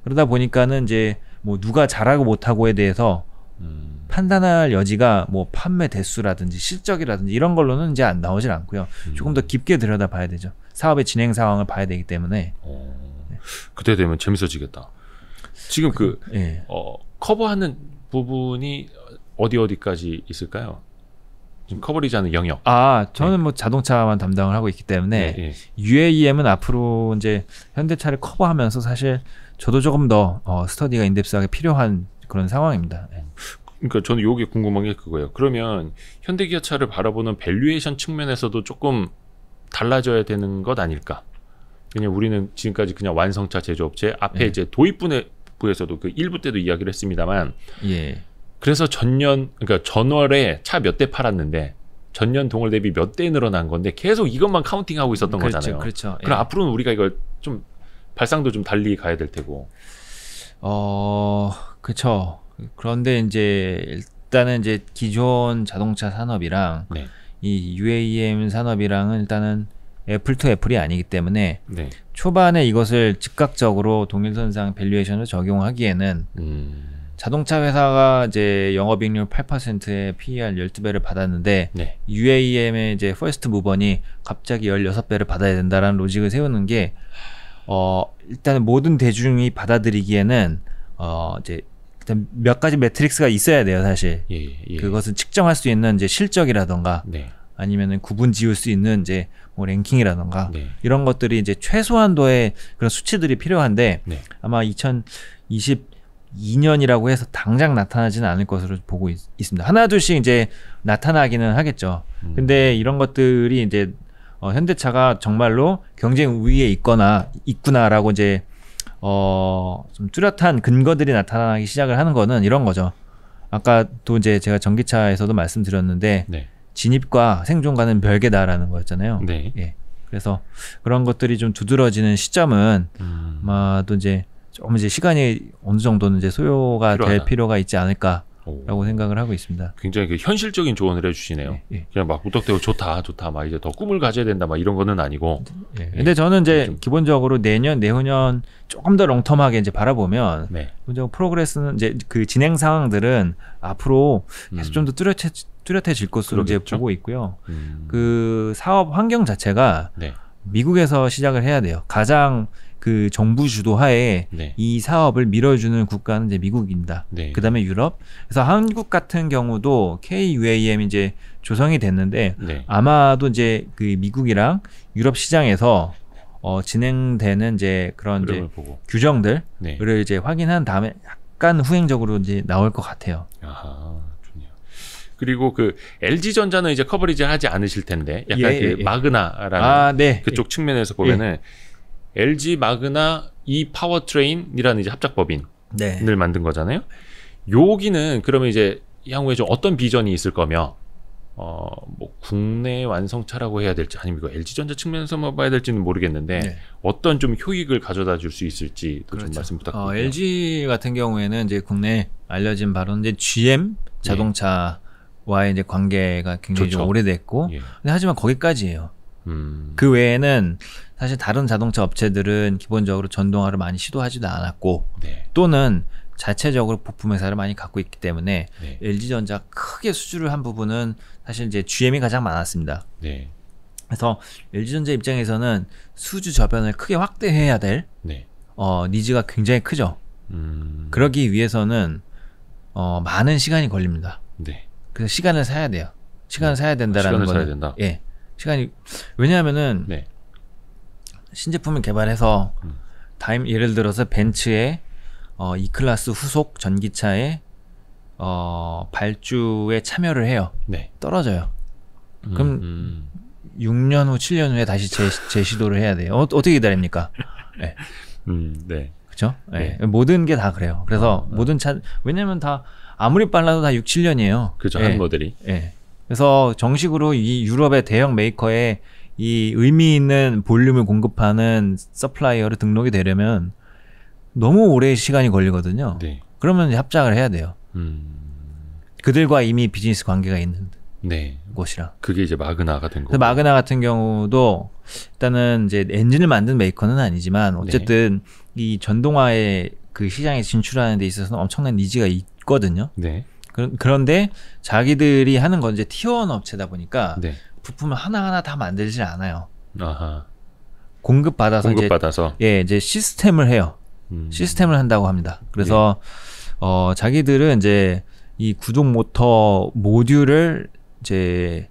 그러다 보니까는 이제 뭐 누가 잘하고 못하고에 대해서 음. 판단할 여지가 뭐 판매 대수라든지 실적이라든지 이런 걸로는 이제 안 나오질 않고요. 음. 조금 더 깊게 들여다봐야 되죠. 사업의 진행 상황을 봐야 되기 때문에. 어. 그때 되면 재밌어지겠다. 지금 그 네. 어, 커버하는 부분이 어디 어디까지 있을까요? 지금 커버리지 않은 영역. 아, 저는 네. 뭐 자동차만 담당을 하고 있기 때문에 네, 예. UAEM은 앞으로 이제 현대차를 커버하면서 사실 저도 조금 더 어, 스터디가 인덱스하게 필요한 그런 상황입니다. 예. 그러니까 저는 요게 궁금한 게 그거예요. 그러면 현대기아차를 바라보는 밸류에이션 측면에서도 조금 달라져야 되는 것 아닐까? 그냥 우리는 지금까지 그냥 완성차 제조업체 앞에 네. 이제 도입부에 국부에서도 그 1부 때도 이야기를 했습니다만 예. 그래서 전년 그러니까 전월에 차 몇 대 팔았는데 전년 동월 대비 몇 대 늘어난 건데 계속 이것만 카운팅하고 있었던 그렇죠, 거잖아요. 그렇죠. 예. 그럼 앞으로는 우리가 이걸 좀 발상도 좀 달리 가야 될 테고. 어, 그렇죠. 그런데 이제 일단은 이제 기존 자동차 산업이랑 네. 이 UAM 산업이랑은 일단은 애플 예, 투 애플이 아니기 때문에 네. 초반에 이것을 즉각적으로 동일선상 밸류에이션을 적용하기에는 음. 자동차 회사가 이제 영업이익률 8%에 PER 12배를 받았는데 네. UAM의 e 이제 퍼스트 무번이 갑자기 16배를 받아야 된다라는 로직을 세우는 게 어, 일단 모든 대중이 받아들이기에는 어, 이제 일단 몇 가지 매트릭스가 있어야 돼요, 사실. 예, 예. 그것은 측정할 수 있는 이제 실적이라던가 네. 아니면은 구분 지을 수 있는 이제 뭐 랭킹이라던가 네. 이런 것들이 이제 최소한도의 그런 수치들이 필요한데 네. 아마 2022년이라고 해서 당장 나타나지는 않을 것으로 보고 있, 습니다 하나 둘씩 이제 나타나기는 하겠죠. 음. 근데 이런 것들이 이제 어, 현대차가 정말로 경쟁 우위에 있거나 있구나라고 이제 어, 좀 뚜렷한 근거들이 나타나기 시작을 하는 거는 이런 거죠. 아까 또 이제 제가 전기차에서도 말씀드렸는데 네. 진입과 생존과는 별개다라는 거였잖아요. 네. 예. 그래서 그런 것들이 좀 두드러지는 시점은 음. 아마도 이제 조금 이제 시간이 어느 정도는 이제 소요가 필요하다. 될 필요가 있지 않을까. 라고 생각을 하고 있습니다. 굉장히 그 현실적인 조언을 해주시네요. 예, 예. 그냥 막 무턱대고 좋다, 좋다, 막 이제 더 꿈을 가져야 된다, 막 이런 거는 아니고. 예. 예. 근데 저는 이제 좀... 기본적으로 내년, 내후년 조금 더 롱텀하게 이제 바라보면, 네. 먼저 프로그레스는 이제 그 진행 상황들은 앞으로 계속 음. 좀더 뚜렷해 뚜렷해질 것으로 그러겠죠? 이제 보고 있고요. 음. 그 사업 환경 자체가 네. 미국에서 시작을 해야 돼요. 가장 그 정부 주도하에 네. 이 사업을 밀어주는 국가는 이제 미국입니다. 네. 그다음에 유럽. 그래서 한국 같은 경우도 KUAM 이제 조성이 됐는데 네. 아마도 이제 그 미국이랑 유럽 시장에서 어 진행되는 이제 그런 이제 보고. 규정들을 네. 이제 확인한 다음에 약간 후행적으로 이제 나올 것 같아요. 아하. 그리고 그 LG 전자는 이제 커버리지 하지 않으실 텐데 약간 예, 그 예, 예. 마그나라는 아, 네. 그쪽 예. 측면에서 보면은 LG 마그나 이 e 파워트레인이라는 이제 합작법인을 네. 만든 거잖아요. 여기는 그러면 이제 향후에 좀 어떤 비전이 있을 거며 어 뭐 국내 완성차라고 해야 될지 아니면 이거 LG 전자 측면에서만 뭐 봐야 될지는 모르겠는데 네. 어떤 좀 효익을 가져다 줄 수 있을지 그렇죠. 좀 말씀 부탁드립니다. 어, LG 같은 경우에는 이제 국내 알려진 바로 이제 GM 네. 자동차 네. 와의 이제 관계가 굉장히 좀 오래됐고 예. 근데 하지만 거기까지예요. 음. 그 외에는 사실 다른 자동차 업체들은 기본적으로 전동화를 많이 시도하지도 않았고 네. 또는 자체적으로 부품 회사를 많이 갖고 있기 때문에 네. LG전자 크게 수주를 한 부분은 사실 이제 GM이 가장 많았습니다. 네. 그래서 LG전자 입장에서는 수주 저변을 크게 확대해야 될 네. 어, 니즈가 굉장히 크죠. 음... 그러기 위해서는 어, 많은 시간이 걸립니다. 네. 그래서 시간을 사야 돼요. 시간을 네. 사야 된다라는 시간을 거는 사야 된다. 예. 시간이 왜냐하면은 네. 신제품을 개발해서 음. 다임 예를 들어서 벤츠의 어, 이클라스 후속 전기차의 어, 발주에 참여를 해요. 네. 떨어져요. 음, 그럼 음, 음. 6년 후, 7년 후에 다시 재시, 도를 해야 돼요. 어, 떻게 기다립니까? 네. 음, 네. 그렇죠? 네. 네. 모든 게 다 그래요. 그래서 어, 모든 차 왜냐면 하다 아무리 빨라도 다 6, 7년이에요. 그죠. 예. 한 모델이. 예. 그래서 정식으로 이 유럽의 대형 메이커에 이 의미 있는 볼륨을 공급하는 서플라이어를 등록이 되려면 너무 오래 시간이 걸리거든요. 네. 그러면 합작을 해야 돼요. 음... 그들과 이미 비즈니스 관계가 있는 네. 곳이라 그게 이제 마그나가 된 거고. 마그나 같은 경우도 일단은 이제 엔진을 만든 메이커는 아니지만 네. 어쨌든 네. 이 전동화의 그 시장에 진출하는 데 있어서는 엄청난 니즈가 있, 없거든요. 네. 그, 런데 자기들이 하는 건 이제 티원 업체다 보니까 네. 부품을 하나하나 다 만들질 않아요. 아하. 공급 받아서 공급 받아서. 예, 이제 시스템을 해요. 음. 시스템을 한다고 합니다. 그래서 네. 어, 자기들은 이제 이 구동 모터 모듈을 이제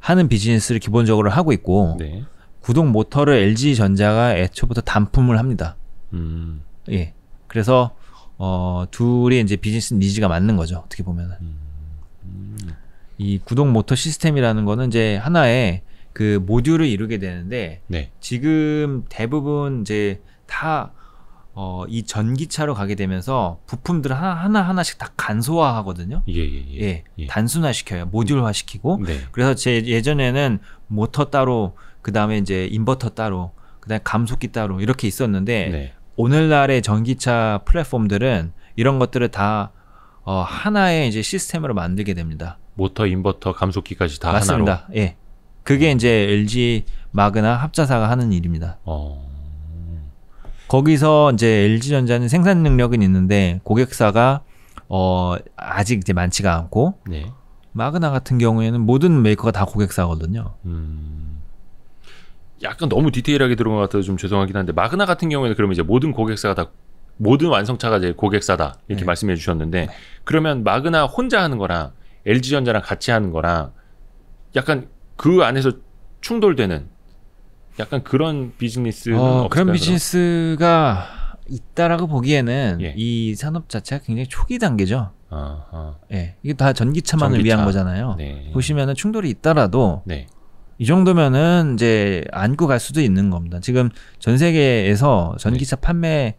하는 비즈니스를 기본적으로 하고 있고 네. 구동 모터를 LG 전자가 애초부터 단품을 합니다. 음. 예. 그래서 어, 둘이 이제 비즈니스 니즈가 맞는 거죠. 어떻게 보면은. 음, 음. 이 구동 모터 시스템이라는 거는 이제 하나의 그 모듈을 이루게 되는데 네. 지금 대부분 이제 다 어, 이 전기차로 가게 되면서 부품들을 하나, 하나 하나씩 다 간소화 하거든요. 예, 예, 예. 예, 예. 단순화 시켜요. 모듈화 시키고. 네. 그래서 제 예전에는 모터 따로, 그 다음에 이제 인버터 따로, 그 다음에 감속기 따로 이렇게 있었는데, 네. 오늘날의 전기차 플랫폼들은 이런 것들을 다 어, 하나의 이제 시스템으로 만들게 됩니다. 모터, 인버터, 감속기까지 다 맞습니다. 하나로. 예. 그게 음. 이제 LG 마그나 합자사가 하는 일입니다. 어... 거기서 이제 LG전자는 생산 능력은 있는데 고객사가 어 아직 이제 많지가 않고 네. 마그나 같은 경우에는 모든 메이커가 다 고객사거든요. 음... 약간 너무 디테일하게 들어온것 같아서 좀 죄송하긴 한데 마그나 같은 경우에는 그러면 이제 모든 고객사가 다 모든 완성차가 이제 고객사다 이렇게 네. 말씀해 주셨는데 네. 그러면 마그나 혼자 하는 거랑 LG전자랑 같이 하는 거랑 약간 그 안에서 충돌되는 약간 그런 비즈니스는 어, 그런 비즈니스가 있다라고 보기에는 예. 이 산업 자체가 굉장히 초기 단계죠. 아, 아. 예, 이게 다 전기차만을 전기차. 위한 거잖아요. 네. 보시면은 충돌이 있다라도 네. 이 정도면은 이제 안고 갈 수도 있는 겁니다. 지금 전 세계에서 전기차 네. 판매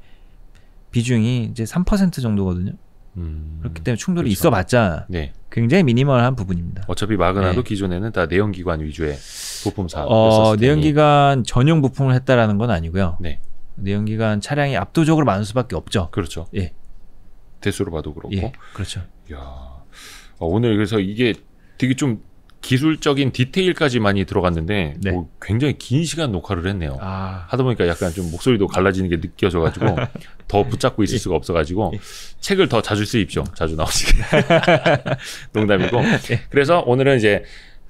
비중이 이제 3% 정도거든요. 음, 그렇기 때문에 충돌이 그렇죠. 있어봤자 네. 굉장히 미니멀한 부분입니다. 어차피 마그나도 네. 기존에는 다 내연기관 위주의 부품 사업. 어, 내연기관 전용 부품을 했다라는 건 아니고요. 네. 내연기관 차량이 압도적으로 많을 수밖에 없죠. 그렇죠. 예. 대수로 봐도 그렇고. 예, 그렇죠. 야, 어, 오늘 그래서 이게 되게 좀 기술적인 디테일까지 많이 들어갔는데 네. 뭐 굉장히 긴 시간 녹화를 했네요. 아. 하다 보니까 약간 좀 목소리도 갈라지는 게 느껴져가지고 더 붙잡고 있을 수가 없어가지고 예. 책을 더 자주 쓰십시오 자주 나오시게 농담이고. 예. 그래서 오늘은 이제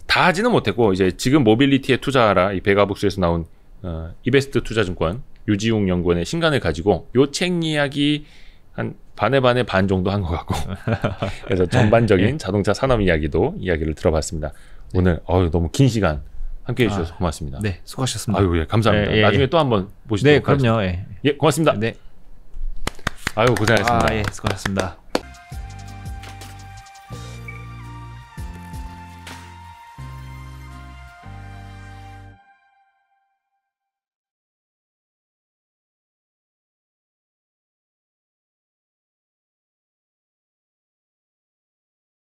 다 하지는 못했고 이제 지금 모빌리티에 투자하라 이 베가북스에서 나온 어, 이베스트 투자증권 유지웅 연구원의 신간을 가지고 요 책 이야기 한 반에 반에 반 정도 한 것 같고 그래서 전반적인 예. 자동차 산업 이야기도 이야기를 들어봤습니다. 오늘 어유 너무 긴 시간 함께해 주셔서 아, 고맙습니다. 네, 수고하셨습니다. 아유 예, 감사합니다. 예, 예, 나중에 예. 또 한번 모시도록 네, 그럼요. 예. 예. 고맙습니다. 네. 아유 고생하셨습니다. 아, 예, 수고하셨습니다.